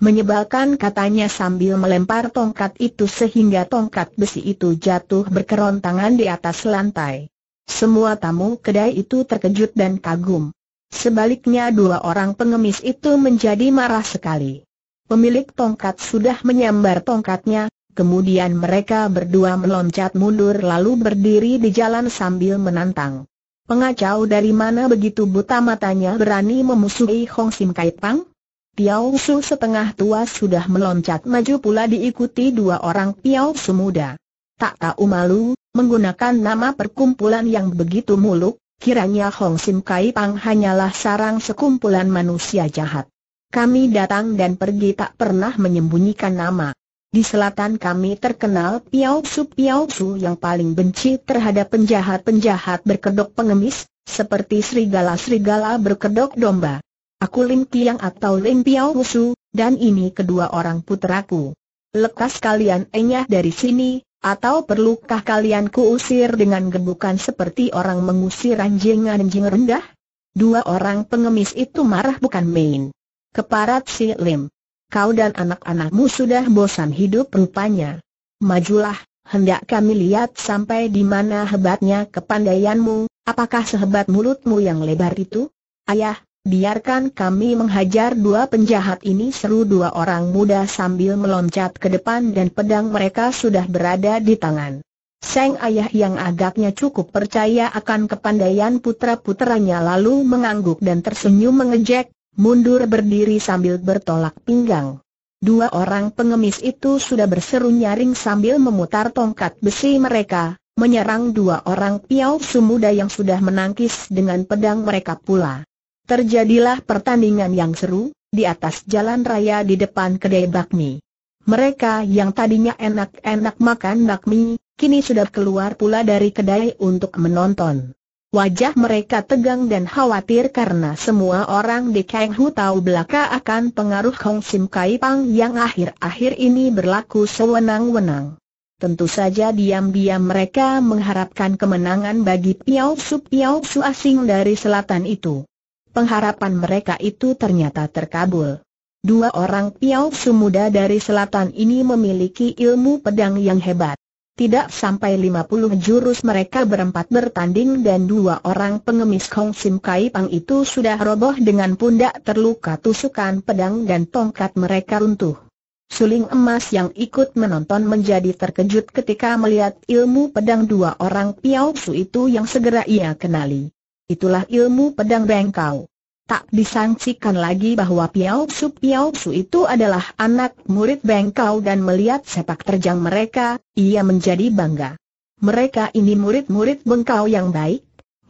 Menyebalkan katanya sambil melempar tongkat itu sehingga tongkat besi itu jatuh berkerontangan di atas lantai. Semua tamu kedai itu terkejut dan kagum. Sebaliknya dua orang pengemis itu menjadi marah sekali. Pemilik tongkat sudah menyambar tongkatnya, kemudian mereka berdua meloncat mundur lalu berdiri di jalan sambil menantang. Pengacau dari mana begitu buta matanya berani memusuhi Hong Sim Kai Pang? Piao Su setengah tua sudah meloncat maju pula diikuti dua orang Piao Su muda. Tak tahu malu, menggunakan nama perkumpulan yang begitu muluk, kiranya Hong Sim Kai Pang hanyalah sarang sekumpulan manusia jahat. Kami datang dan pergi tak pernah menyembunyikan nama. Di selatan kami terkenal Piao Su Piao Su yang paling benci terhadap penjahat-penjahat berkedok pengemis, seperti serigala-serigala berkedok domba. Aku Lim Tiang atau Lim Piao Musu, dan ini kedua orang puteraku. Lekas kalian enyah dari sini, atau perlukah kalian kuusir dengan gebukan seperti orang mengusir anjing-anjing rendah? Dua orang pengemis itu marah bukan main. Keparat si Lim. Kau dan anak-anakmu sudah bosan hidup rupanya. Majulah, hendak kami lihat sampai di mana hebatnya kepandaianmu, apakah sehebat mulutmu yang lebar itu? Ayah, Biarkan kami menghajar dua penjahat ini seru dua orang muda sambil meloncat ke depan dan pedang mereka sudah berada di tangan. Seng ayah yang agaknya cukup percaya akan kepandaian putra-putranya lalu mengangguk dan tersenyum mengejek, mundur berdiri sambil bertolak pinggang. Dua orang pengemis itu sudah berseru nyaring sambil memutar tongkat besi mereka, menyerang dua orang piau sumuda yang sudah menangkis dengan pedang mereka pula. Terjadilah pertandingan yang seru, di atas jalan raya di depan kedai bakmi. Mereka yang tadinya enak-enak makan bakmi, kini sudah keluar pula dari kedai untuk menonton. Wajah mereka tegang dan khawatir karena semua orang di Kang Hu tahu belaka akan pengaruh Hong Sim Kai Pang yang akhir-akhir ini berlaku sewenang-wenang. Tentu saja diam-diam mereka mengharapkan kemenangan bagi Piao Su Piao Su asing dari selatan itu pengharapan mereka itu ternyata terkabul. Dua orang Piau muda dari selatan ini memiliki ilmu pedang yang hebat. Tidak sampai 50 jurus mereka berempat bertanding dan dua orang pengemis Kong Sim Kai Pang itu sudah roboh dengan pundak terluka tusukan pedang dan tongkat mereka runtuh. Suling emas yang ikut menonton menjadi terkejut ketika melihat ilmu pedang dua orang Piao Su itu yang segera ia kenali. Itulah ilmu pedang bengkau. Tak disangsikan lagi bahwa Piao Su Piao Su itu adalah anak murid Bengkau dan melihat sepak terjang mereka, ia menjadi bangga. Mereka ini murid-murid Bengkau yang baik,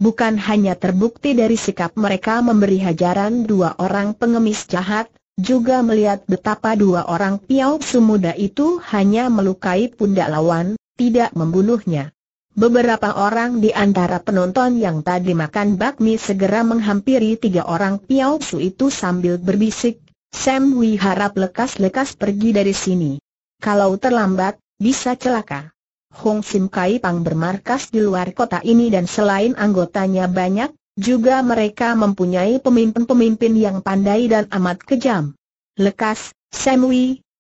bukan hanya terbukti dari sikap mereka memberi hajaran dua orang pengemis jahat, juga melihat betapa dua orang Piao Su muda itu hanya melukai pundak lawan, tidak membunuhnya. Beberapa orang di antara penonton yang tadi makan bakmi segera menghampiri tiga orang Piao Su itu sambil berbisik, Sam harap lekas-lekas pergi dari sini. Kalau terlambat, bisa celaka. Hong Sim Kai Pang bermarkas di luar kota ini dan selain anggotanya banyak, juga mereka mempunyai pemimpin-pemimpin yang pandai dan amat kejam. Lekas, Sam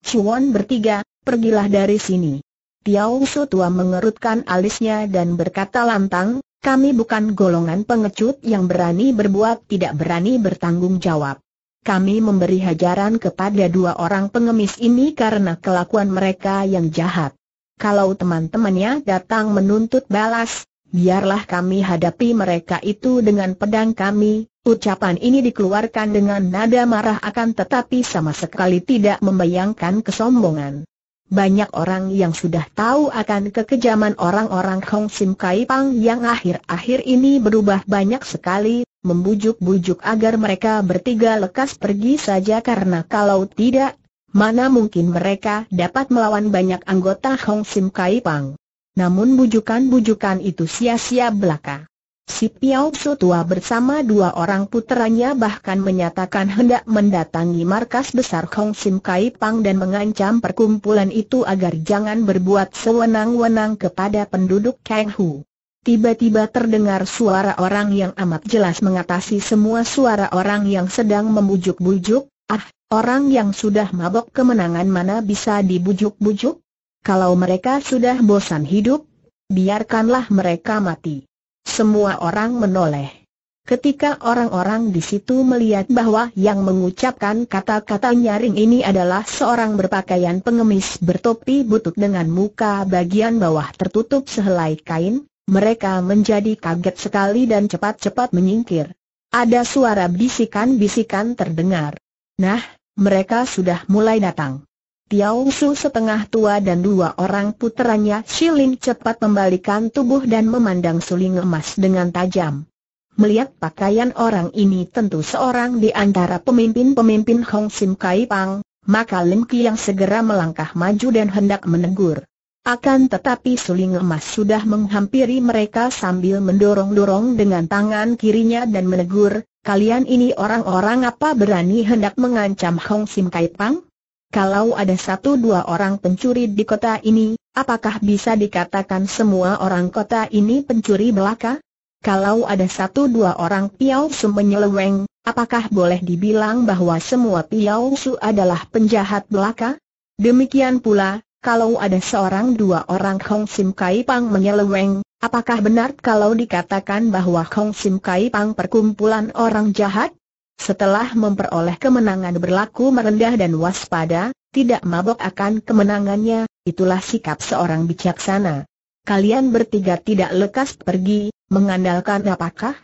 Chuan bertiga, pergilah dari sini. Tiau Su tua mengerutkan alisnya dan berkata lantang, kami bukan golongan pengecut yang berani berbuat tidak berani bertanggung jawab. Kami memberi hajaran kepada dua orang pengemis ini karena kelakuan mereka yang jahat. Kalau teman-temannya datang menuntut balas, biarlah kami hadapi mereka itu dengan pedang kami. Ucapan ini dikeluarkan dengan nada marah akan tetapi sama sekali tidak membayangkan kesombongan banyak orang yang sudah tahu akan kekejaman orang-orang Hong Sim Kai Pang yang akhir-akhir ini berubah banyak sekali, membujuk-bujuk agar mereka bertiga lekas pergi saja karena kalau tidak, mana mungkin mereka dapat melawan banyak anggota Hong Sim Kai Pang. Namun bujukan-bujukan itu sia-sia belaka. Si Piao Su tua bersama dua orang puteranya bahkan menyatakan hendak mendatangi markas besar Kong Sim Kai Pang dan mengancam perkumpulan itu agar jangan berbuat sewenang-wenang kepada penduduk Kang Hu. Tiba-tiba terdengar suara orang yang amat jelas mengatasi semua suara orang yang sedang membujuk-bujuk, ah, orang yang sudah mabok kemenangan mana bisa dibujuk-bujuk? Kalau mereka sudah bosan hidup, biarkanlah mereka mati. Semua orang menoleh. Ketika orang-orang di situ melihat bahwa yang mengucapkan kata-kata nyaring ini adalah seorang berpakaian pengemis bertopi butut dengan muka bagian bawah tertutup sehelai kain, mereka menjadi kaget sekali dan cepat-cepat menyingkir. Ada suara bisikan-bisikan terdengar. Nah, mereka sudah mulai datang. Tiau Su setengah tua dan dua orang puteranya Shilin cepat membalikan tubuh dan memandang suling emas dengan tajam. Melihat pakaian orang ini tentu seorang di antara pemimpin-pemimpin Hong Sim Kai Pang, maka Lim Ki yang segera melangkah maju dan hendak menegur. Akan tetapi suling emas sudah menghampiri mereka sambil mendorong-dorong dengan tangan kirinya dan menegur, kalian ini orang-orang apa berani hendak mengancam Hong Sim Kai Pang? Kalau ada satu dua orang pencuri di kota ini, apakah bisa dikatakan semua orang kota ini pencuri belaka? Kalau ada satu dua orang piau Su menyeleweng, apakah boleh dibilang bahwa semua piau Su adalah penjahat belaka? Demikian pula, kalau ada seorang dua orang Hong Sim Kai Pang menyeleweng, apakah benar kalau dikatakan bahwa Hong Sim Kai Pang perkumpulan orang jahat? Setelah memperoleh kemenangan berlaku merendah dan waspada, tidak mabok akan kemenangannya, itulah sikap seorang bijaksana. Kalian bertiga tidak lekas pergi, mengandalkan apakah?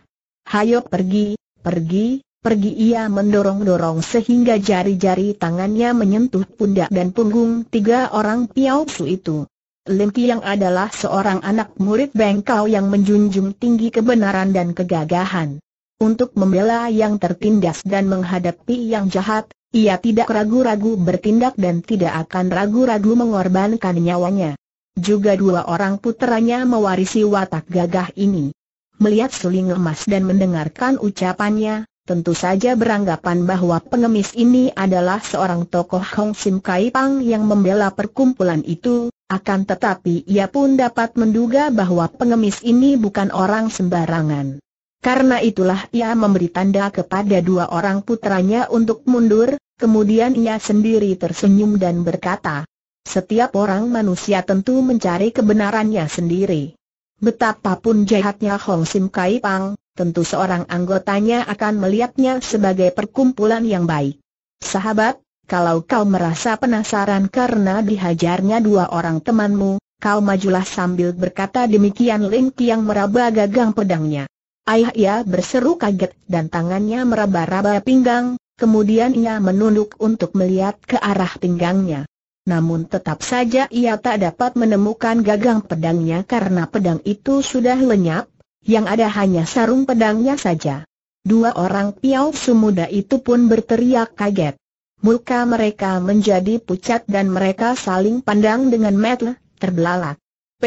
Hayo pergi, pergi, Pergi ia mendorong-dorong sehingga jari-jari tangannya menyentuh pundak dan punggung tiga orang piau itu. Lim yang adalah seorang anak murid Bengkau yang menjunjung tinggi kebenaran dan kegagahan. Untuk membela yang tertindas dan menghadapi yang jahat, ia tidak ragu-ragu bertindak dan tidak akan ragu-ragu mengorbankan nyawanya. Juga dua orang putranya mewarisi watak gagah ini. Melihat seling emas dan mendengarkan ucapannya, tentu saja beranggapan bahwa pengemis ini adalah seorang tokoh Hong Sim Kai Pang yang membela perkumpulan itu, akan tetapi ia pun dapat menduga bahwa pengemis ini bukan orang sembarangan. Karena itulah ia memberi tanda kepada dua orang putranya untuk mundur, kemudian ia sendiri tersenyum dan berkata, setiap orang manusia tentu mencari kebenarannya sendiri. Betapapun jahatnya Hong Sim Kai Pang, tentu seorang anggotanya akan melihatnya sebagai perkumpulan yang baik. Sahabat, kalau kau merasa penasaran karena dihajarnya dua orang temanmu, kau majulah sambil berkata demikian Ling Tiang meraba gagang pedangnya. Ayah ia berseru kaget dan tangannya meraba-raba pinggang, kemudian ia menunduk untuk melihat ke arah pinggangnya. Namun tetap saja ia tak dapat menemukan gagang pedangnya karena pedang itu sudah lenyap, yang ada hanya sarung pedangnya saja. Dua orang piau sumuda itu pun berteriak kaget. Muka mereka menjadi pucat dan mereka saling pandang dengan mata terbelalak. P.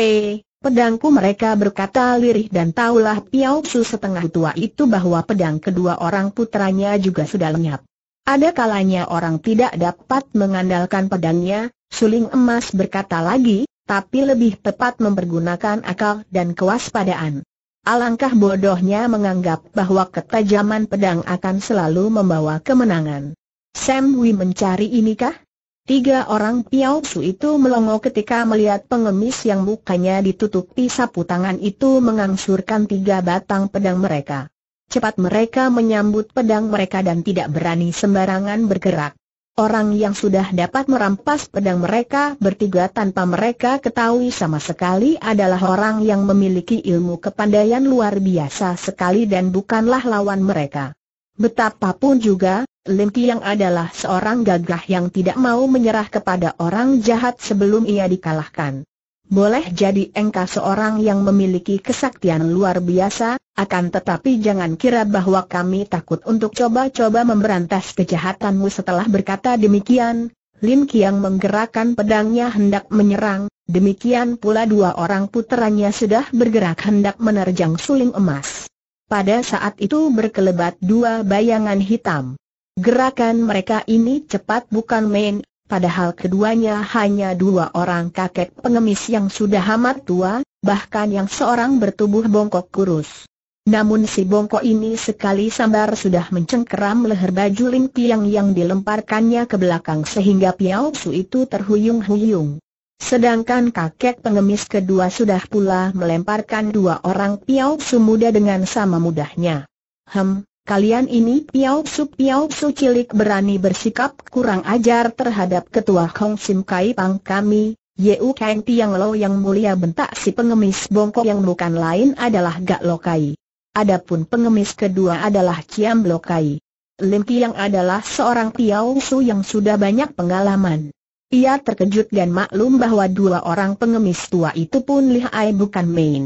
Pedangku mereka berkata lirih dan taulah Piao Su setengah tua itu bahwa pedang kedua orang putranya juga sudah lenyap. Ada kalanya orang tidak dapat mengandalkan pedangnya, Suling Emas berkata lagi, tapi lebih tepat mempergunakan akal dan kewaspadaan. Alangkah bodohnya menganggap bahwa ketajaman pedang akan selalu membawa kemenangan. Sam Wei mencari inikah? Tiga orang Su itu melongo ketika melihat pengemis yang mukanya ditutupi sapu tangan itu mengangsurkan tiga batang pedang mereka. Cepat mereka menyambut pedang mereka dan tidak berani sembarangan bergerak. Orang yang sudah dapat merampas pedang mereka bertiga tanpa mereka ketahui sama sekali adalah orang yang memiliki ilmu kepandaian luar biasa sekali dan bukanlah lawan mereka. Betapapun juga, Lim Yang adalah seorang gagah yang tidak mau menyerah kepada orang jahat sebelum ia dikalahkan. Boleh jadi engkau seorang yang memiliki kesaktian luar biasa, akan tetapi jangan kira bahwa kami takut untuk coba-coba memberantas kejahatanmu setelah berkata demikian. Lim Kiang menggerakkan pedangnya hendak menyerang, demikian pula dua orang puteranya sudah bergerak hendak menerjang suling emas. Pada saat itu berkelebat dua bayangan hitam. Gerakan mereka ini cepat bukan main, padahal keduanya hanya dua orang kakek pengemis yang sudah amat tua, bahkan yang seorang bertubuh bongkok kurus. Namun si bongkok ini sekali sambar sudah mencengkeram leher baju Ling Piang yang dilemparkannya ke belakang sehingga Piao Su itu terhuyung-huyung. Sedangkan kakek pengemis kedua sudah pula melemparkan dua orang Piao Su muda dengan sama mudahnya. Hem, kalian ini Piao Su Piao Su cilik berani bersikap kurang ajar terhadap ketua Hong Sim Kai Pang kami, Yeu Kang Tiang Lo yang mulia bentak si pengemis bongkok yang bukan lain adalah Gak Lokai. Adapun pengemis kedua adalah Ciam Lokai. Lim Tiang adalah seorang Piao Su yang sudah banyak pengalaman. Ia terkejut dan maklum bahwa dua orang pengemis tua itu pun lihai bukan main.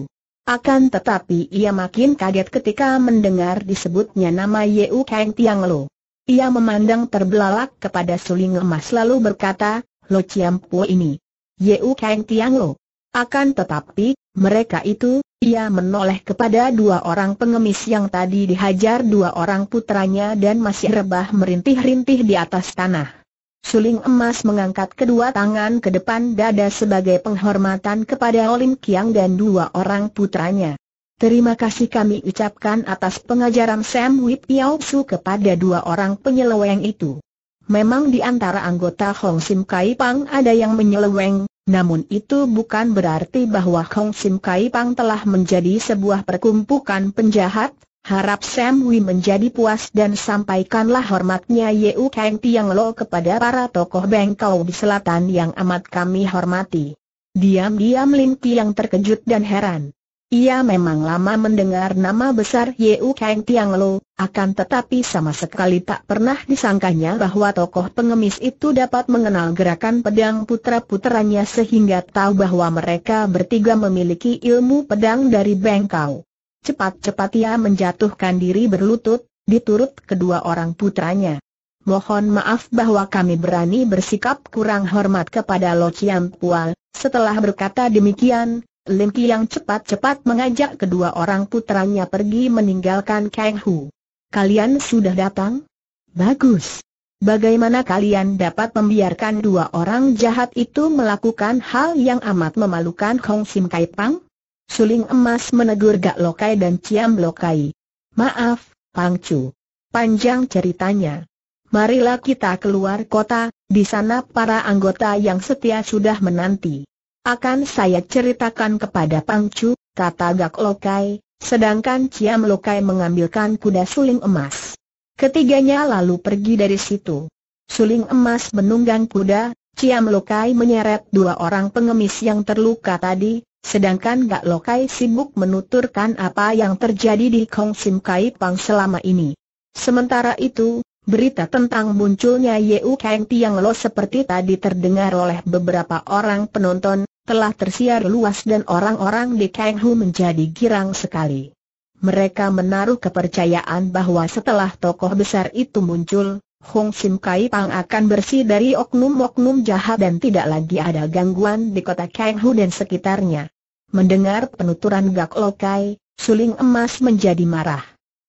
Akan tetapi ia makin kaget ketika mendengar disebutnya nama Yeu Kang Tiang Lo. Ia memandang terbelalak kepada suling emas lalu berkata, Lo Chiam Po ini. Yeu Kang Tiang Lo. Akan tetapi, mereka itu, ia menoleh kepada dua orang pengemis yang tadi dihajar dua orang putranya dan masih rebah merintih-rintih di atas tanah. Suling emas mengangkat kedua tangan ke depan dada sebagai penghormatan kepada Olim Kiang dan dua orang putranya. Terima kasih kami ucapkan atas pengajaran Sam Wip Yau Su kepada dua orang penyeleweng itu. Memang di antara anggota Hong Sim Kai Pang ada yang menyeleweng, namun itu bukan berarti bahwa Hong Sim Kai Pang telah menjadi sebuah perkumpulan penjahat, Harap Sam Hui menjadi puas dan sampaikanlah hormatnya Yeu Kang Tiang Lo kepada para tokoh Bengkau di selatan yang amat kami hormati. Diam-diam Lin Tiang terkejut dan heran. Ia memang lama mendengar nama besar Yeu Kang Tiang Lo, akan tetapi sama sekali tak pernah disangkanya bahwa tokoh pengemis itu dapat mengenal gerakan pedang putra-putranya sehingga tahu bahwa mereka bertiga memiliki ilmu pedang dari Bengkau. Cepat-cepat ia menjatuhkan diri berlutut, diturut kedua orang putranya. Mohon maaf bahwa kami berani bersikap kurang hormat kepada Lo Chiam Pual. Setelah berkata demikian, Lim yang cepat-cepat mengajak kedua orang putranya pergi meninggalkan Kang Hu. Kalian sudah datang? Bagus. Bagaimana kalian dapat membiarkan dua orang jahat itu melakukan hal yang amat memalukan Kong Sim Kai Pang? Suling emas menegur Gak Lokai dan Ciam Lokai. Maaf, Pangcu. Panjang ceritanya. Marilah kita keluar kota, di sana para anggota yang setia sudah menanti. Akan saya ceritakan kepada Pangcu, kata Gak Lokai, sedangkan Ciam Lokai mengambilkan kuda suling emas. Ketiganya lalu pergi dari situ. Suling emas menunggang kuda, Ciam Lokai menyeret dua orang pengemis yang terluka tadi, Sedangkan Gak Lokai sibuk menuturkan apa yang terjadi di Kong Sim Kai Pang selama ini. Sementara itu, berita tentang munculnya Yeu Kang Tiang Lo seperti tadi terdengar oleh beberapa orang penonton, telah tersiar luas dan orang-orang di Kang Hu menjadi girang sekali. Mereka menaruh kepercayaan bahwa setelah tokoh besar itu muncul, Hong Sim Kai Pang akan bersih dari oknum-oknum jahat dan tidak lagi ada gangguan di kota Hu dan sekitarnya. Mendengar penuturan Gak Lokai, suling emas menjadi marah.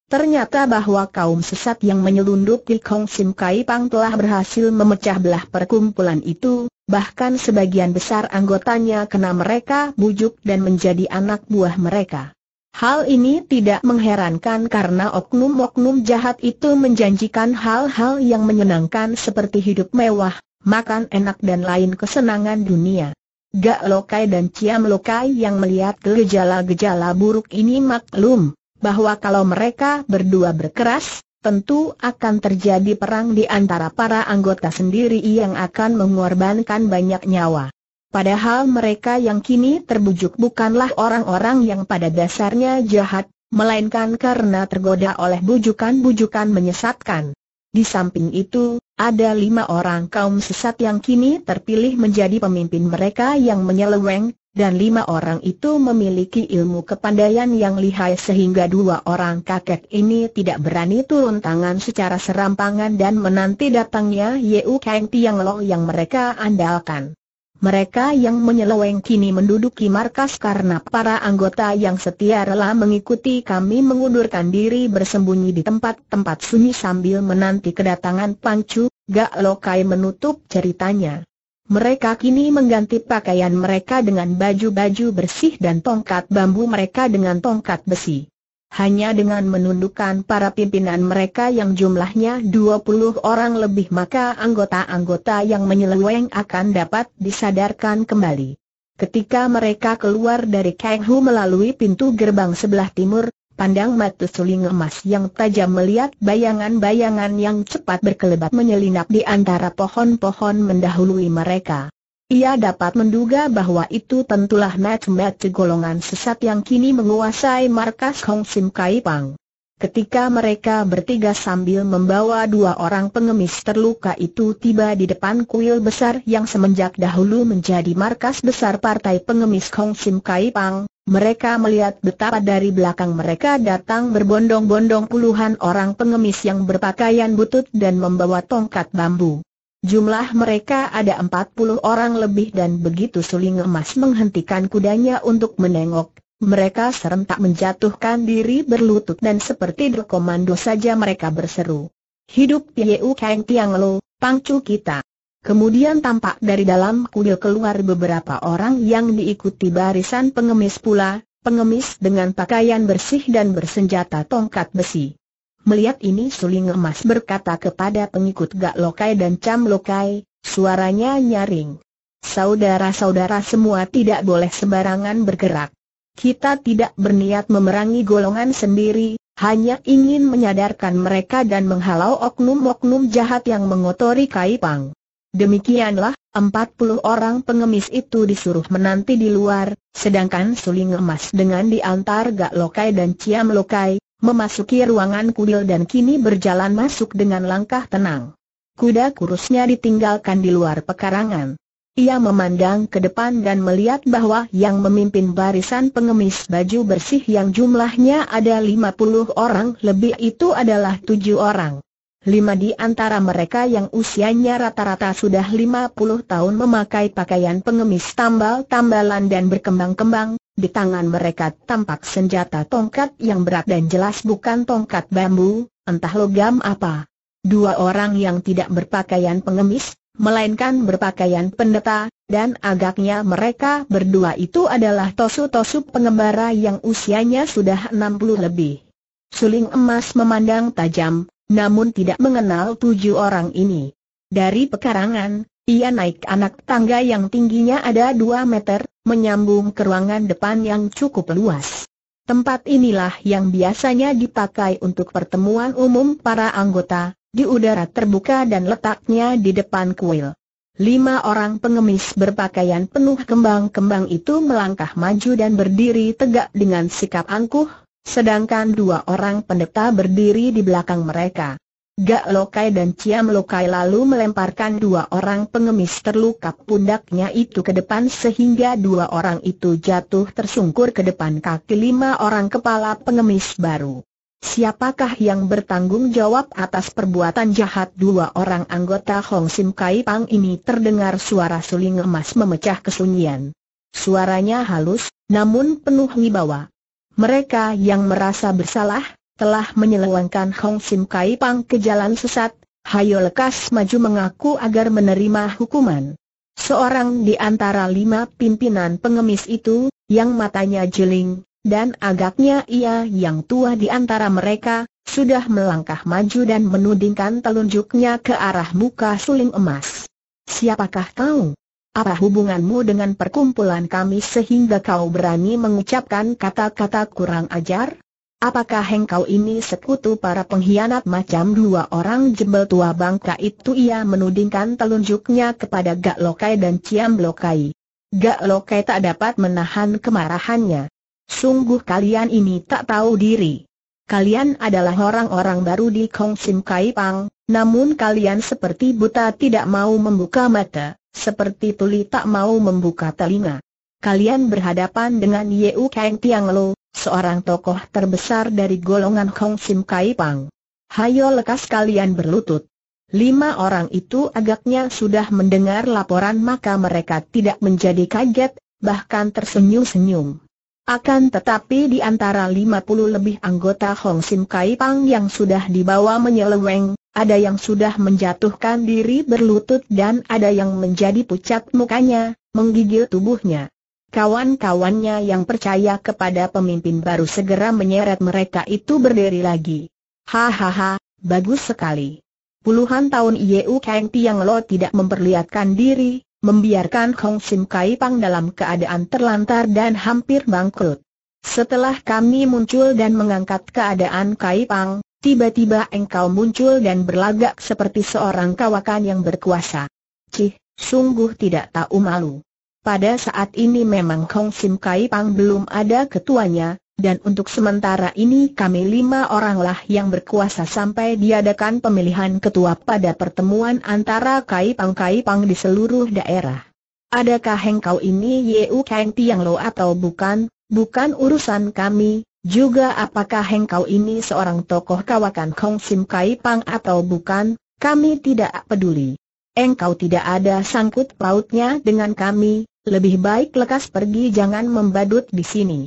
Ternyata bahwa kaum sesat yang menyelundup di Kong Sim Kai Pang telah berhasil memecah belah perkumpulan itu, bahkan sebagian besar anggotanya kena mereka bujuk dan menjadi anak buah mereka. Hal ini tidak mengherankan karena oknum-oknum jahat itu menjanjikan hal-hal yang menyenangkan seperti hidup mewah, makan enak dan lain kesenangan dunia. Gak Lokai dan Ciam Lokai yang melihat gejala-gejala buruk ini maklum, bahwa kalau mereka berdua berkeras, tentu akan terjadi perang di antara para anggota sendiri yang akan mengorbankan banyak nyawa. Padahal mereka yang kini terbujuk bukanlah orang-orang yang pada dasarnya jahat, melainkan karena tergoda oleh bujukan-bujukan menyesatkan. Di samping itu, ada lima orang kaum sesat yang kini terpilih menjadi pemimpin mereka yang menyeleweng, dan lima orang itu memiliki ilmu kepandaian yang lihai sehingga dua orang kakek ini tidak berani turun tangan secara serampangan dan menanti datangnya Yeu Kang Tiang Lo yang mereka andalkan. Mereka yang menyeleweng kini menduduki markas karena para anggota yang setia rela mengikuti kami mengundurkan diri bersembunyi di tempat-tempat sunyi sambil menanti kedatangan Pangcu, Gak Lokai menutup ceritanya. Mereka kini mengganti pakaian mereka dengan baju-baju bersih dan tongkat bambu mereka dengan tongkat besi. Hanya dengan menundukkan para pimpinan mereka yang jumlahnya 20 orang lebih maka anggota-anggota yang menyeleweng akan dapat disadarkan kembali. Ketika mereka keluar dari Kenghu melalui pintu gerbang sebelah timur, pandang mata suling emas yang tajam melihat bayangan-bayangan yang cepat berkelebat menyelinap di antara pohon-pohon mendahului mereka. Ia dapat menduga bahwa itu tentulah match-match golongan sesat yang kini menguasai markas Hong Sim Kai Pang. Ketika mereka bertiga sambil membawa dua orang pengemis terluka itu tiba di depan kuil besar yang semenjak dahulu menjadi markas besar partai pengemis Hong Sim Kai Pang, mereka melihat betapa dari belakang mereka datang berbondong-bondong puluhan orang pengemis yang berpakaian butut dan membawa tongkat bambu. Jumlah mereka ada 40 orang lebih dan begitu suling emas menghentikan kudanya untuk menengok, mereka serentak menjatuhkan diri berlutut dan seperti berkomando saja mereka berseru. Hidup Pieu Kang Tiang Lo, pangcu kita. Kemudian tampak dari dalam kuil keluar beberapa orang yang diikuti barisan pengemis pula, pengemis dengan pakaian bersih dan bersenjata tongkat besi. Melihat ini suling emas berkata kepada pengikut Gak Lokai dan Cam Lokai, suaranya nyaring. Saudara-saudara semua tidak boleh sembarangan bergerak. Kita tidak berniat memerangi golongan sendiri, hanya ingin menyadarkan mereka dan menghalau oknum-oknum jahat yang mengotori Kaipang. Demikianlah, 40 orang pengemis itu disuruh menanti di luar, sedangkan suling emas dengan diantar Gak Lokai dan Ciam Lokai, memasuki ruangan kuil dan kini berjalan masuk dengan langkah tenang. Kuda kurusnya ditinggalkan di luar pekarangan. Ia memandang ke depan dan melihat bahwa yang memimpin barisan pengemis baju bersih yang jumlahnya ada 50 orang lebih itu adalah tujuh orang. Lima di antara mereka yang usianya rata-rata sudah 50 tahun memakai pakaian pengemis tambal-tambalan dan berkembang-kembang, di tangan mereka tampak senjata tongkat yang berat dan jelas bukan tongkat bambu, entah logam apa. Dua orang yang tidak berpakaian pengemis, melainkan berpakaian pendeta, dan agaknya mereka berdua itu adalah tosu-tosu pengembara yang usianya sudah 60 lebih. Suling emas memandang tajam, namun tidak mengenal tujuh orang ini. Dari pekarangan, ia naik anak tangga yang tingginya ada dua meter, menyambung ke ruangan depan yang cukup luas. Tempat inilah yang biasanya dipakai untuk pertemuan umum para anggota, di udara terbuka dan letaknya di depan kuil. Lima orang pengemis berpakaian penuh kembang-kembang itu melangkah maju dan berdiri tegak dengan sikap angkuh, sedangkan dua orang pendeta berdiri di belakang mereka. Gak Lokai dan Ciam Lokai lalu melemparkan dua orang pengemis terluka pundaknya itu ke depan sehingga dua orang itu jatuh tersungkur ke depan kaki lima orang kepala pengemis baru. Siapakah yang bertanggung jawab atas perbuatan jahat dua orang anggota Hong Sim Kai Pang ini terdengar suara suling emas memecah kesunyian. Suaranya halus, namun penuh wibawa. Mereka yang merasa bersalah, telah menyelewengkan Hong Sim Kai Pang ke jalan sesat, hayo lekas maju mengaku agar menerima hukuman. Seorang di antara lima pimpinan pengemis itu, yang matanya jeling, dan agaknya ia yang tua di antara mereka, sudah melangkah maju dan menudingkan telunjuknya ke arah muka suling emas. Siapakah kau? Apa hubunganmu dengan perkumpulan kami sehingga kau berani mengucapkan kata-kata kurang ajar? Apakah hengkau ini sekutu para pengkhianat macam dua orang jebel tua bangka itu ia menudingkan telunjuknya kepada Gak Lokai dan Ciam Lokai. Gak Lokai tak dapat menahan kemarahannya. Sungguh kalian ini tak tahu diri. Kalian adalah orang-orang baru di Kong Sim Kai Pang, namun kalian seperti buta tidak mau membuka mata, seperti tuli tak mau membuka telinga. Kalian berhadapan dengan Yeu Kang Tiang Lo, seorang tokoh terbesar dari golongan Hong Sim Kai Pang. Hayo lekas kalian berlutut. Lima orang itu agaknya sudah mendengar laporan maka mereka tidak menjadi kaget, bahkan tersenyum-senyum. Akan tetapi di antara lima puluh lebih anggota Hong Sim Kai Pang yang sudah dibawa menyeleweng, ada yang sudah menjatuhkan diri berlutut dan ada yang menjadi pucat mukanya, menggigil tubuhnya. Kawan-kawannya yang percaya kepada pemimpin baru segera menyeret mereka itu berdiri lagi. Hahaha, bagus sekali. Puluhan tahun Yeu Kang Tiang Lo tidak memperlihatkan diri, membiarkan Hong Sim Kai Pang dalam keadaan terlantar dan hampir bangkrut. Setelah kami muncul dan mengangkat keadaan Kai Pang, tiba-tiba engkau muncul dan berlagak seperti seorang kawakan yang berkuasa. Cih, sungguh tidak tahu malu. Pada saat ini memang Kong Sim Kai Pang belum ada ketuanya, dan untuk sementara ini kami lima oranglah yang berkuasa sampai diadakan pemilihan ketua pada pertemuan antara Kai Pang Kai Pang di seluruh daerah. Adakah engkau ini Yeu Kang Tiang Lo atau bukan, bukan urusan kami, juga apakah engkau ini seorang tokoh kawakan Kong Sim Kai Pang atau bukan, kami tidak peduli engkau tidak ada sangkut pautnya dengan kami, lebih baik lekas pergi jangan membadut di sini.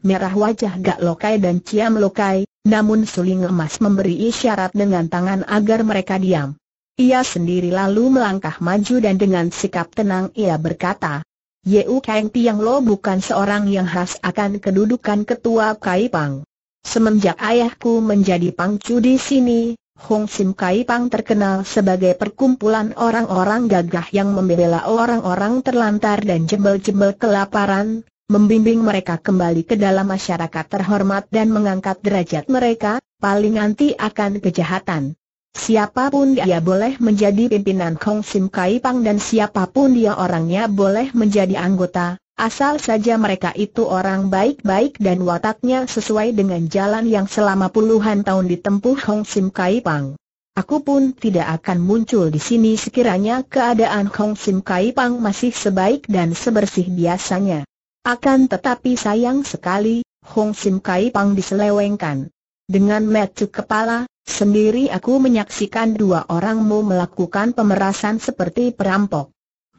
Merah wajah Gak Lokai dan Ciam Lokai, namun suling emas memberi isyarat dengan tangan agar mereka diam. Ia sendiri lalu melangkah maju dan dengan sikap tenang ia berkata, Yeu Kang Tiang Lo bukan seorang yang khas akan kedudukan ketua Kai Pang. Semenjak ayahku menjadi pangcu di sini, Hong Sim Kai Pang terkenal sebagai perkumpulan orang-orang gagah yang membela orang-orang terlantar dan jembel-jembel kelaparan, membimbing mereka kembali ke dalam masyarakat terhormat dan mengangkat derajat mereka, paling anti akan kejahatan. Siapapun dia boleh menjadi pimpinan Hong Sim Kai Pang dan siapapun dia orangnya boleh menjadi anggota, Asal saja mereka itu orang baik-baik dan wataknya sesuai dengan jalan yang selama puluhan tahun ditempuh Hong Sim Kai Pang. Aku pun tidak akan muncul di sini sekiranya keadaan Hong Sim Kai Pang masih sebaik dan sebersih biasanya. Akan tetapi sayang sekali, Hong Sim Kai Pang diselewengkan. Dengan metu kepala, sendiri aku menyaksikan dua orangmu melakukan pemerasan seperti perampok.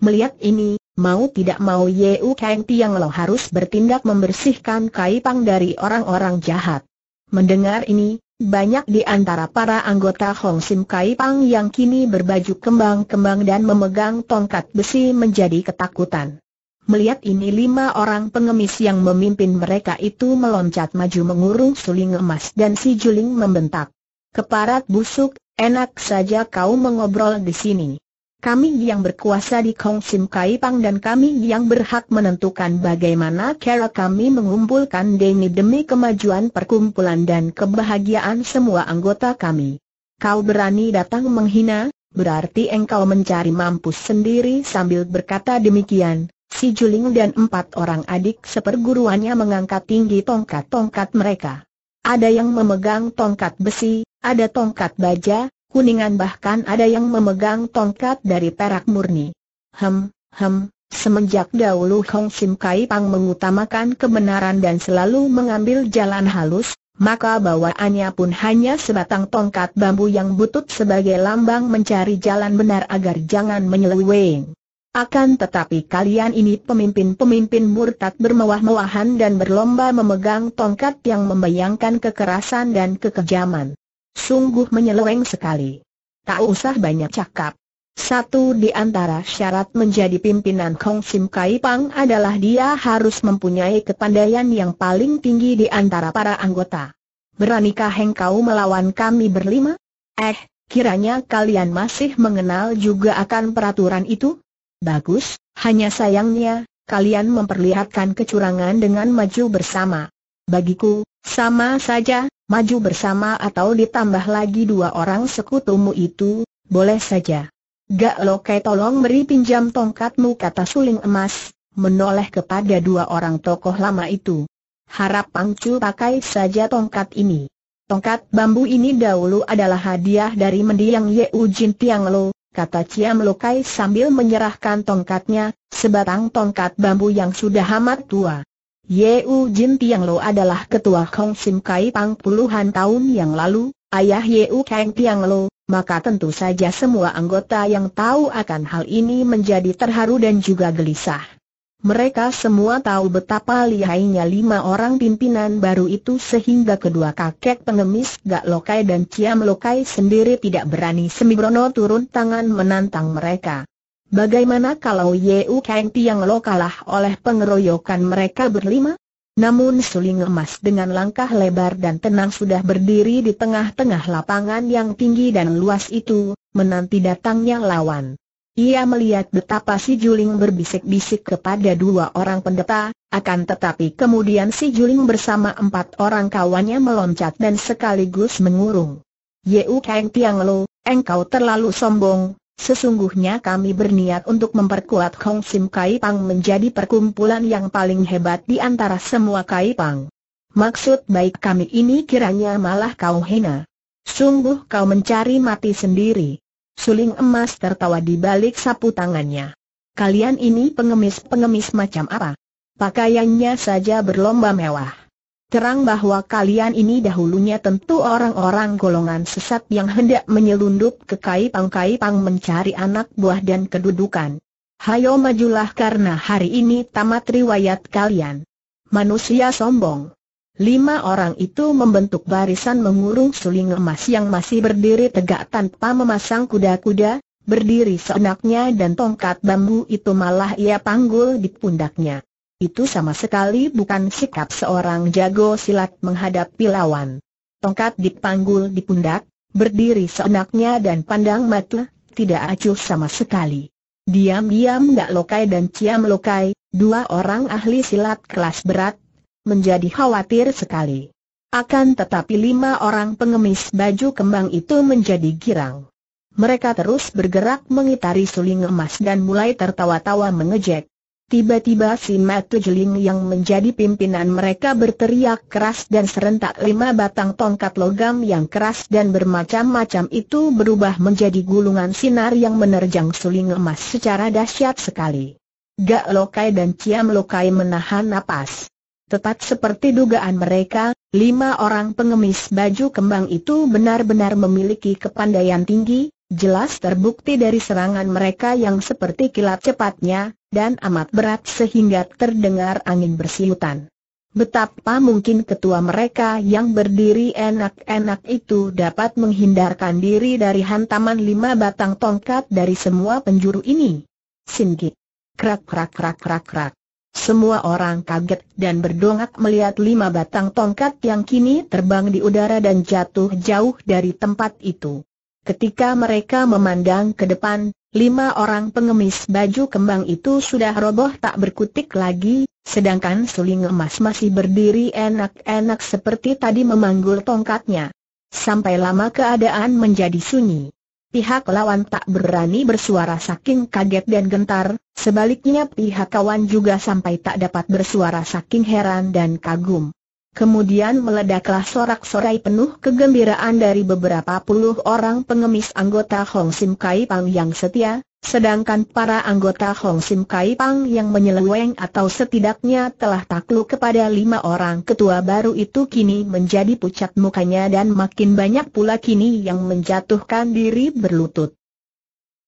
Melihat ini, Mau tidak mau U Kang Tiang Lo harus bertindak membersihkan Kai Pang dari orang-orang jahat. Mendengar ini, banyak di antara para anggota Hong Sim Kai Pang yang kini berbaju kembang-kembang dan memegang tongkat besi menjadi ketakutan. Melihat ini lima orang pengemis yang memimpin mereka itu meloncat maju mengurung suling emas dan si Juling membentak. Keparat busuk, enak saja kau mengobrol di sini. Kami yang berkuasa di Kong Sim Kai Pang dan kami yang berhak menentukan bagaimana cara kami mengumpulkan deni demi kemajuan perkumpulan dan kebahagiaan semua anggota kami. Kau berani datang menghina, berarti engkau mencari mampus sendiri sambil berkata demikian. Si Juling dan empat orang adik seperguruannya mengangkat tinggi tongkat-tongkat mereka. Ada yang memegang tongkat besi, ada tongkat baja, kuningan bahkan ada yang memegang tongkat dari perak murni. Hem, hem, semenjak dahulu Hong Sim Kai Pang mengutamakan kebenaran dan selalu mengambil jalan halus, maka bawaannya pun hanya sebatang tongkat bambu yang butut sebagai lambang mencari jalan benar agar jangan menyeleweng. Akan tetapi kalian ini pemimpin-pemimpin murtad bermewah-mewahan dan berlomba memegang tongkat yang membayangkan kekerasan dan kekejaman. Sungguh menyeleweng sekali. Tak usah banyak cakap. Satu di antara syarat menjadi pimpinan Kong Sim Kai Pang adalah dia harus mempunyai kepandaian yang paling tinggi di antara para anggota. Beranikah engkau melawan kami berlima? Eh, kiranya kalian masih mengenal juga akan peraturan itu? Bagus, hanya sayangnya, kalian memperlihatkan kecurangan dengan maju bersama. Bagiku, sama saja, maju bersama atau ditambah lagi dua orang sekutumu itu, boleh saja. Gak lokai tolong beri pinjam tongkatmu kata suling emas, menoleh kepada dua orang tokoh lama itu. Harap Pangcu pakai saja tongkat ini. Tongkat bambu ini dahulu adalah hadiah dari mendiang Ye Ujin Tiang Lo, kata Ciam Lokai sambil menyerahkan tongkatnya, sebatang tongkat bambu yang sudah amat tua. Yeu Jin Tiang Lo adalah ketua Kong Sim Kai Pang puluhan tahun yang lalu, ayah Yeu Kang Tiang Lo, maka tentu saja semua anggota yang tahu akan hal ini menjadi terharu dan juga gelisah. Mereka semua tahu betapa lihainya lima orang pimpinan baru itu sehingga kedua kakek pengemis Gak Lokai dan Ciam Lokai sendiri tidak berani Semibrono turun tangan menantang mereka. Bagaimana kalau U Kang Tiang Lo kalah oleh pengeroyokan mereka berlima? Namun suling emas dengan langkah lebar dan tenang sudah berdiri di tengah-tengah lapangan yang tinggi dan luas itu, menanti datangnya lawan. Ia melihat betapa si Juling berbisik-bisik kepada dua orang pendeta, akan tetapi kemudian si Juling bersama empat orang kawannya meloncat dan sekaligus mengurung. U Kang Tiang Lo, engkau terlalu sombong, Sesungguhnya kami berniat untuk memperkuat Hong Sim Kai Pang menjadi perkumpulan yang paling hebat di antara semua Kai Pang. Maksud baik kami ini kiranya malah kau hina. Sungguh kau mencari mati sendiri. Suling emas tertawa di balik sapu tangannya. Kalian ini pengemis-pengemis macam apa? Pakaiannya saja berlomba mewah terang bahwa kalian ini dahulunya tentu orang-orang golongan sesat yang hendak menyelundup ke kai kaipang pang mencari anak buah dan kedudukan. Hayo majulah karena hari ini tamat riwayat kalian. Manusia sombong. Lima orang itu membentuk barisan mengurung suling emas yang masih berdiri tegak tanpa memasang kuda-kuda, berdiri seenaknya dan tongkat bambu itu malah ia panggul di pundaknya. Itu sama sekali bukan sikap seorang jago silat menghadapi lawan. Tongkat dipanggul di pundak, berdiri seenaknya dan pandang mata, tidak acuh sama sekali. Diam-diam nggak Lokai dan Ciam Lokai, dua orang ahli silat kelas berat, menjadi khawatir sekali. Akan tetapi lima orang pengemis baju kembang itu menjadi girang. Mereka terus bergerak mengitari suling emas dan mulai tertawa-tawa mengejek. Tiba-tiba si Matu Jeling yang menjadi pimpinan mereka berteriak keras dan serentak lima batang tongkat logam yang keras dan bermacam-macam itu berubah menjadi gulungan sinar yang menerjang suling emas secara dahsyat sekali. Gak Lokai dan Ciam Lokai menahan napas. Tepat seperti dugaan mereka, lima orang pengemis baju kembang itu benar-benar memiliki kepandaian tinggi, Jelas terbukti dari serangan mereka yang seperti kilat cepatnya, dan amat berat sehingga terdengar angin bersiutan. Betapa mungkin ketua mereka yang berdiri enak-enak itu dapat menghindarkan diri dari hantaman lima batang tongkat dari semua penjuru ini. Sinki. Krak krak krak krak krak. Semua orang kaget dan berdongak melihat lima batang tongkat yang kini terbang di udara dan jatuh jauh dari tempat itu. Ketika mereka memandang ke depan, lima orang pengemis baju kembang itu sudah roboh tak berkutik lagi, sedangkan suling emas masih berdiri enak-enak seperti tadi memanggul tongkatnya. Sampai lama keadaan menjadi sunyi. Pihak lawan tak berani bersuara saking kaget dan gentar, sebaliknya pihak kawan juga sampai tak dapat bersuara saking heran dan kagum. Kemudian meledaklah sorak-sorai penuh kegembiraan dari beberapa puluh orang pengemis anggota Hong Sim Kai Pang yang setia, sedangkan para anggota Hong Sim Kai Pang yang menyeleweng atau setidaknya telah takluk kepada lima orang ketua baru itu kini menjadi pucat mukanya dan makin banyak pula kini yang menjatuhkan diri berlutut.